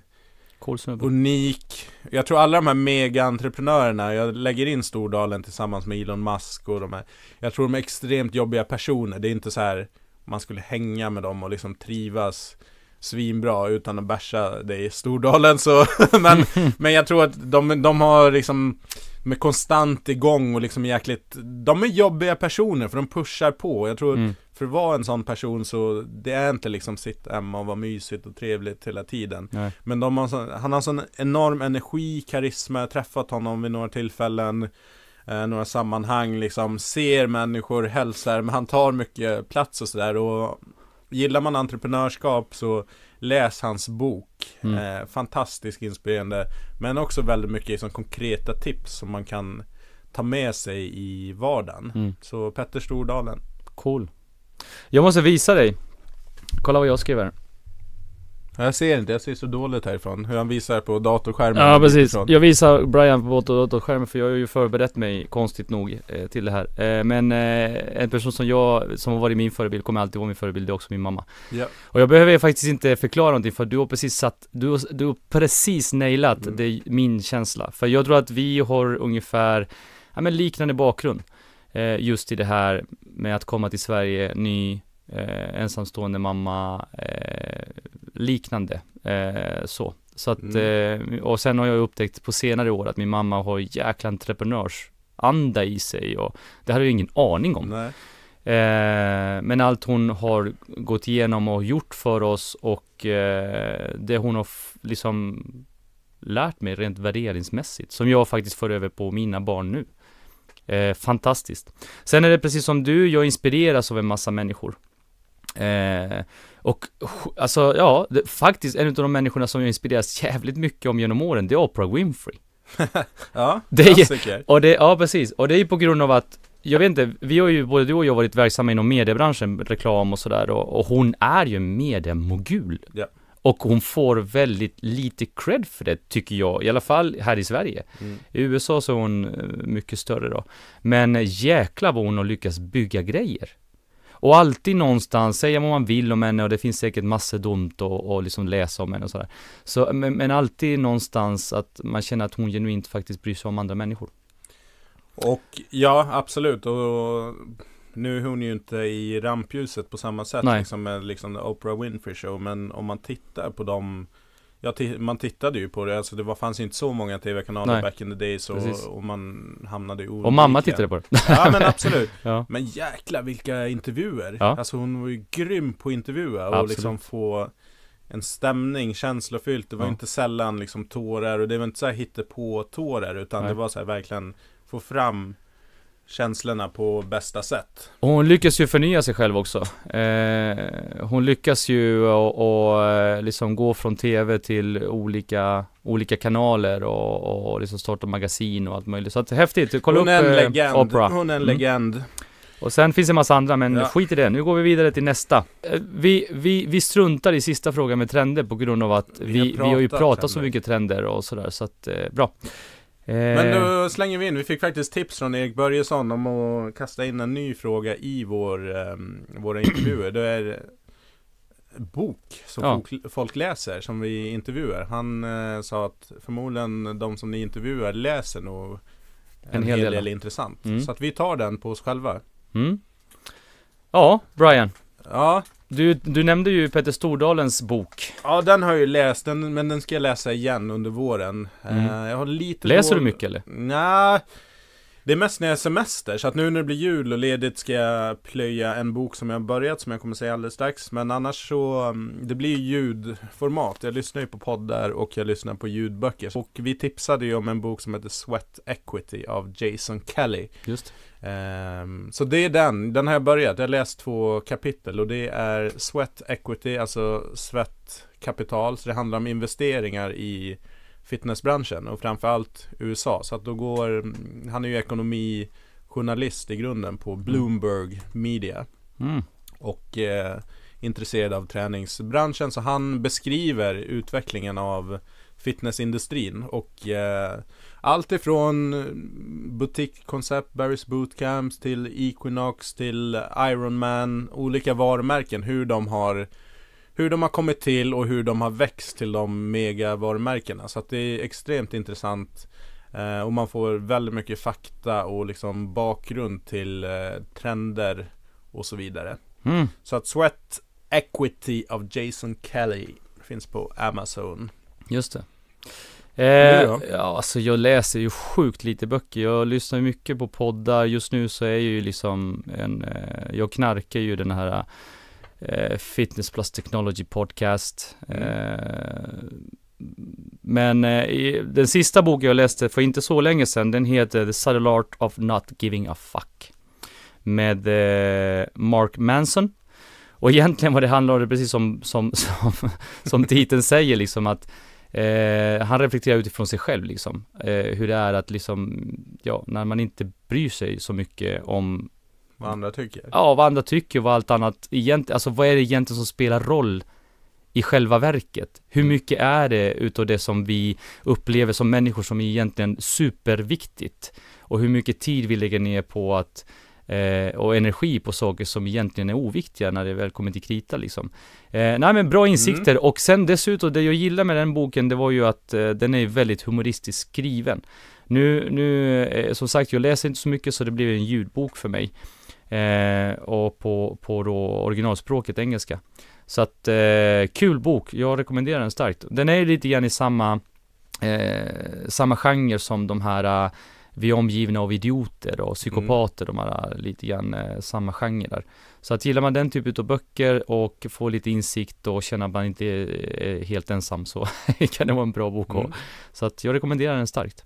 Kolsnubbe. Unik. Jag tror alla de här mega-entreprenörerna, jag lägger in Stordalen tillsammans med Elon Musk och de här. Jag tror de är extremt jobbiga personer. Det är inte så här man skulle hänga med dem och liksom trivas svinbra utan att bärsa dig i Stordalen så (laughs) men, (laughs) men jag tror att de, de har liksom med konstant igång och liksom jäkligt De är jobbiga personer för de pushar på Jag tror mm. för att vara en sån person så Det är inte liksom sitt hemma och vara mysigt och trevligt hela tiden Nej. Men de har så, han har sån enorm energi, karisma Jag har träffat honom vid några tillfällen eh, Några sammanhang liksom Ser människor, hälsar Men han tar mycket plats och sådär gillar man entreprenörskap så läs hans bok. Mm. Eh, fantastiskt inspirerande. Men också väldigt mycket liksom, konkreta tips som man kan ta med sig i vardagen. Mm. Så Petter Stordalen. Cool. Jag måste visa dig. Kolla vad jag skriver. Jag ser inte, jag ser så dåligt härifrån. Hur han visar på datorskärmen. Ja precis. Ifrån. Jag visar Brian på datorskärmen för jag har ju förberett mig, konstigt nog, eh, till det här. Eh, men eh, en person som jag, som har varit min förebild, kommer alltid vara min förebild, det är också min mamma. Ja. Och jag behöver faktiskt inte förklara någonting för du har precis satt, du har, du har precis nailat mm. det, min känsla. För jag tror att vi har ungefär, ja men liknande bakgrund. Just i det här med att komma till Sverige, ny, Eh, ensamstående mamma, eh, liknande. Eh, så. Så att, mm. eh, och sen har jag upptäckt på senare år att min mamma har jäkla entreprenörsanda i sig och det hade jag ingen aning om. Eh, men allt hon har gått igenom och gjort för oss och eh, det hon har liksom lärt mig rent värderingsmässigt, som jag faktiskt för över på mina barn nu. Eh, fantastiskt. Sen är det precis som du, jag inspireras av en massa människor. Eh, och alltså, ja, det, faktiskt en av de människorna som jag inspireras jävligt mycket om genom åren, det är Oprah Winfrey. (laughs) ja, det är, klassiker. och det, ja, precis. Och det är ju på grund av att, jag vet inte, vi har ju, både du och jag varit verksamma inom mediebranschen, reklam och sådär, och, och hon är ju en mediemogul. Ja. Och hon får väldigt lite cred för det, tycker jag, i alla fall här i Sverige. Mm. I USA så är hon eh, mycket större då. Men jäkla vad hon har lyckats bygga grejer. Och alltid någonstans, säga vad man vill om henne och det finns säkert massor dumt och, och liksom läsa om henne och sådär. Så, men, men alltid någonstans att man känner att hon genuint faktiskt bryr sig om andra människor. Och ja, absolut. Och nu är hon ju inte i rampljuset på samma sätt Nej. liksom med liksom Oprah Winfrey Show. Men om man tittar på de ja, man tittade ju på det, alltså det var, fanns inte så många tv-kanaler back in the days och, och man hamnade i olika. Och mamma tittade på det. ja men absolut. (laughs) ja. Men jäkla vilka intervjuer. Ja. Alltså hon var ju grym på att intervjua och absolut. liksom få en stämning, känslofyllt. Det var ja. inte sällan liksom tårar och det var inte så här hittepå-tårar utan Nej. det var så här verkligen få fram känslorna på bästa sätt. hon lyckas ju förnya sig själv också. Eh, hon lyckas ju och, och, eh, liksom gå från tv till olika, olika kanaler och, och liksom starta magasin och allt möjligt. Så att häftigt, kolla hon upp är en eh, legend. Opera. Hon är en mm. legend. Och sen finns det en massa andra, men ja. skit i det. Nu går vi vidare till nästa. Eh, vi, vi, vi struntar i sista frågan med trender på grund av att vi, vi, har, pratat vi har ju pratat trender. så mycket trender och sådär, så att eh, bra. Eh. Men då slänger vi in, vi fick faktiskt tips från Erik Börjesson om att kasta in en ny fråga i vår, um, våra intervjuer. Det är bok som ja. folk läser, som vi intervjuar. Han uh, sa att förmodligen de som ni intervjuar läser nog en, en hel, hel del, del intressant. Mm. Så att vi tar den på oss själva. Mm. Ja, Brian. Ja, du, du nämnde ju Petter Stordalens bok. Ja, den har jag ju läst, den, men den ska jag läsa igen under våren. Mm. Uh, jag har lite Läser då... du mycket eller? Nej. Nah, det är mest när jag är semester, så att nu när det blir jul och ledigt ska jag plöja en bok som jag har börjat, som jag kommer säga alldeles strax. Men annars så, mm, det blir ju ljudformat. Jag lyssnar ju på poddar och jag lyssnar på ljudböcker. Och vi tipsade ju om en bok som heter Sweat Equity av Jason Kelly. Just. Um, så det är den, den har jag börjat. Jag har läst två kapitel och det är Sweat Equity, alltså svett kapital. Så det handlar om investeringar i fitnessbranschen och framförallt USA. Så att då går, han är ju ekonomijournalist i grunden på mm. Bloomberg Media. Mm. Och eh, intresserad av träningsbranschen. Så han beskriver utvecklingen av fitnessindustrin och eh, allt ifrån butikkoncept, Barry's Bootcamps till Equinox till Ironman, olika varumärken, hur de har hur de har kommit till och hur de har växt till de megavarumärkena. Så att det är extremt intressant eh, och man får väldigt mycket fakta och liksom bakgrund till eh, trender och så vidare. Mm. Så att Sweat Equity av Jason Kelly finns på Amazon. Just det. Eh, ja, alltså jag läser ju sjukt lite böcker. Jag lyssnar mycket på poddar. Just nu så är jag ju liksom en, eh, jag knarkar ju den här eh, Fitness Plus Technology Podcast. Mm. Eh, men eh, den sista boken jag läste för inte så länge sedan, den heter The Subtle Art of Not Giving a Fuck. Med eh, Mark Manson. Och (laughs) egentligen vad det handlar om, det är precis som, som, (laughs) som, som titeln säger liksom att Eh, han reflekterar utifrån sig själv liksom, eh, hur det är att liksom, ja, när man inte bryr sig så mycket om vad andra tycker? Ja, vad andra tycker och vad allt annat egentligen, alltså vad är det egentligen som spelar roll i själva verket? Hur mm. mycket är det utav det som vi upplever som människor som är egentligen superviktigt? Och hur mycket tid vi lägger ner på att eh, och energi på saker som egentligen är oviktiga när det väl kommer till krita liksom. Eh, nej men bra mm. insikter mm. och sen dessutom det jag gillar med den boken det var ju att eh, den är väldigt humoristiskt skriven. Nu, nu eh, som sagt jag läser inte så mycket så det blev en ljudbok för mig. Eh, och på, på då originalspråket engelska. Så att, eh, kul bok, jag rekommenderar den starkt. Den är lite grann i samma, eh, samma genre som de här eh, vi är omgivna av idioter och psykopater, mm. de här eh, lite grann eh, samma genre där. Så att gillar man den typen av böcker och får lite insikt och känner att man inte eh, är helt ensam så (laughs) kan det vara en bra bok. Mm. Så att jag rekommenderar den starkt.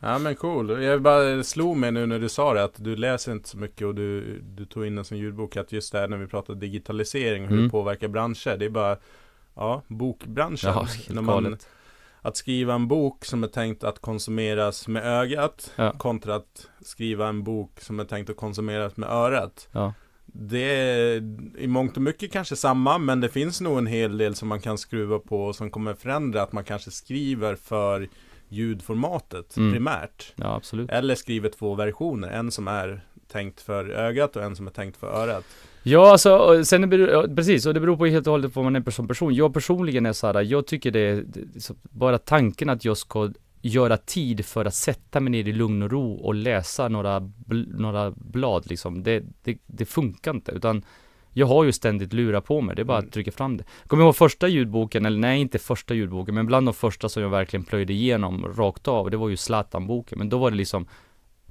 Ja men cool. Jag bara slog mig nu när du sa det att du läser inte så mycket och du, du tog in en som ljudbok. Att just det här när vi pratar digitalisering och hur mm. det påverkar branscher. Det är bara ja, bokbranschen. Ja, när man, att skriva en bok som är tänkt att konsumeras med ögat ja. kontra att skriva en bok som är tänkt att konsumeras med örat. Ja. Det är i mångt och mycket kanske samma men det finns nog en hel del som man kan skruva på och som kommer förändra att man kanske skriver för ljudformatet mm. primärt. Ja, absolut. Eller skriver två versioner, en som är tänkt för ögat och en som är tänkt för örat. Ja, alltså, sen det beror, precis, och det beror på helt och hållet på vad man är som person. Jag personligen är så här, jag tycker det är, bara tanken att jag ska göra tid för att sätta mig ner i lugn och ro och läsa några, bl några blad liksom, det, det, det funkar inte, utan jag har ju ständigt lurar på mig, det är bara mm. att trycka fram det. Kommer ihåg första ljudboken, eller nej inte första ljudboken, men bland de första som jag verkligen plöjde igenom rakt av, det var ju Zlatan-boken. Men då var det liksom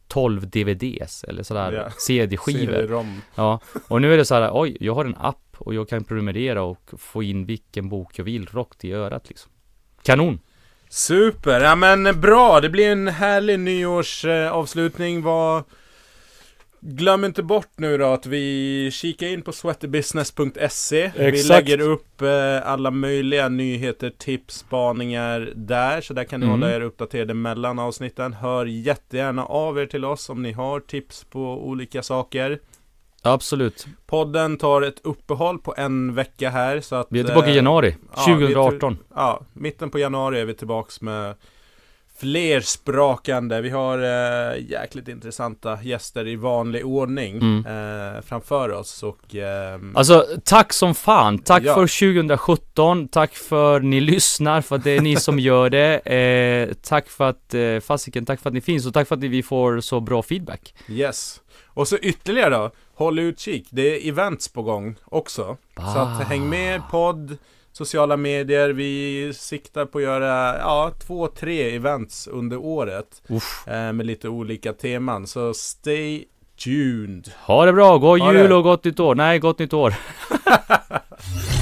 12 DVDs eller sådär yeah. CD-skivor. ja, och nu är det såhär, oj, jag har en app och jag kan prenumerera och få in vilken bok jag vill rakt i örat liksom. Kanon! Super! Ja men bra, det blir en härlig nyårsavslutning. Vad Glöm inte bort nu då att vi kikar in på sweaterbusiness.se. Vi lägger upp eh, alla möjliga nyheter, tips, spaningar där. Så där kan ni mm. hålla er uppdaterade mellan avsnitten. Hör jättegärna av er till oss om ni har tips på olika saker. Absolut. Podden tar ett uppehåll på en vecka här så att Vi är tillbaka i eh, januari, 2018 ja, till, ja, mitten på januari är vi tillbaka med flersprakande. Vi har eh, jäkligt intressanta gäster i vanlig ordning mm. eh, framför oss och... Eh, alltså, tack som fan! Tack ja. för 2017, tack för ni lyssnar, för att det är ni som gör det. (laughs) Eh, tack för att, eh, fasiken, tack för att ni finns och tack för att vi får så bra feedback. Yes. Och så ytterligare då, håll utkik, det är events på gång också. Ah. Så att häng med, podd, sociala medier. Vi siktar på att göra ja, två, tre events under året. Eh, med lite olika teman. Så stay tuned. Ha det bra, god ha jul det. och gott nytt år. Nej, gott nytt år. (laughs)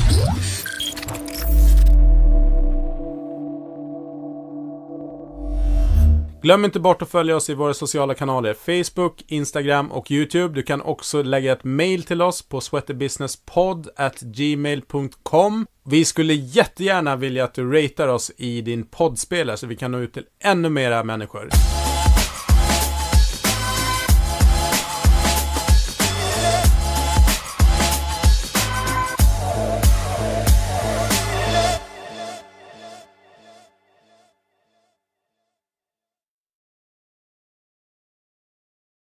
Glöm inte bort att följa oss i våra sociala kanaler Facebook, Instagram och YouTube. Du kan också lägga ett mail till oss på sweaterbusinesspodd@gmail.com. Vi skulle jättegärna vilja att du ratear oss i din poddspelare så vi kan nå ut till ännu mera människor.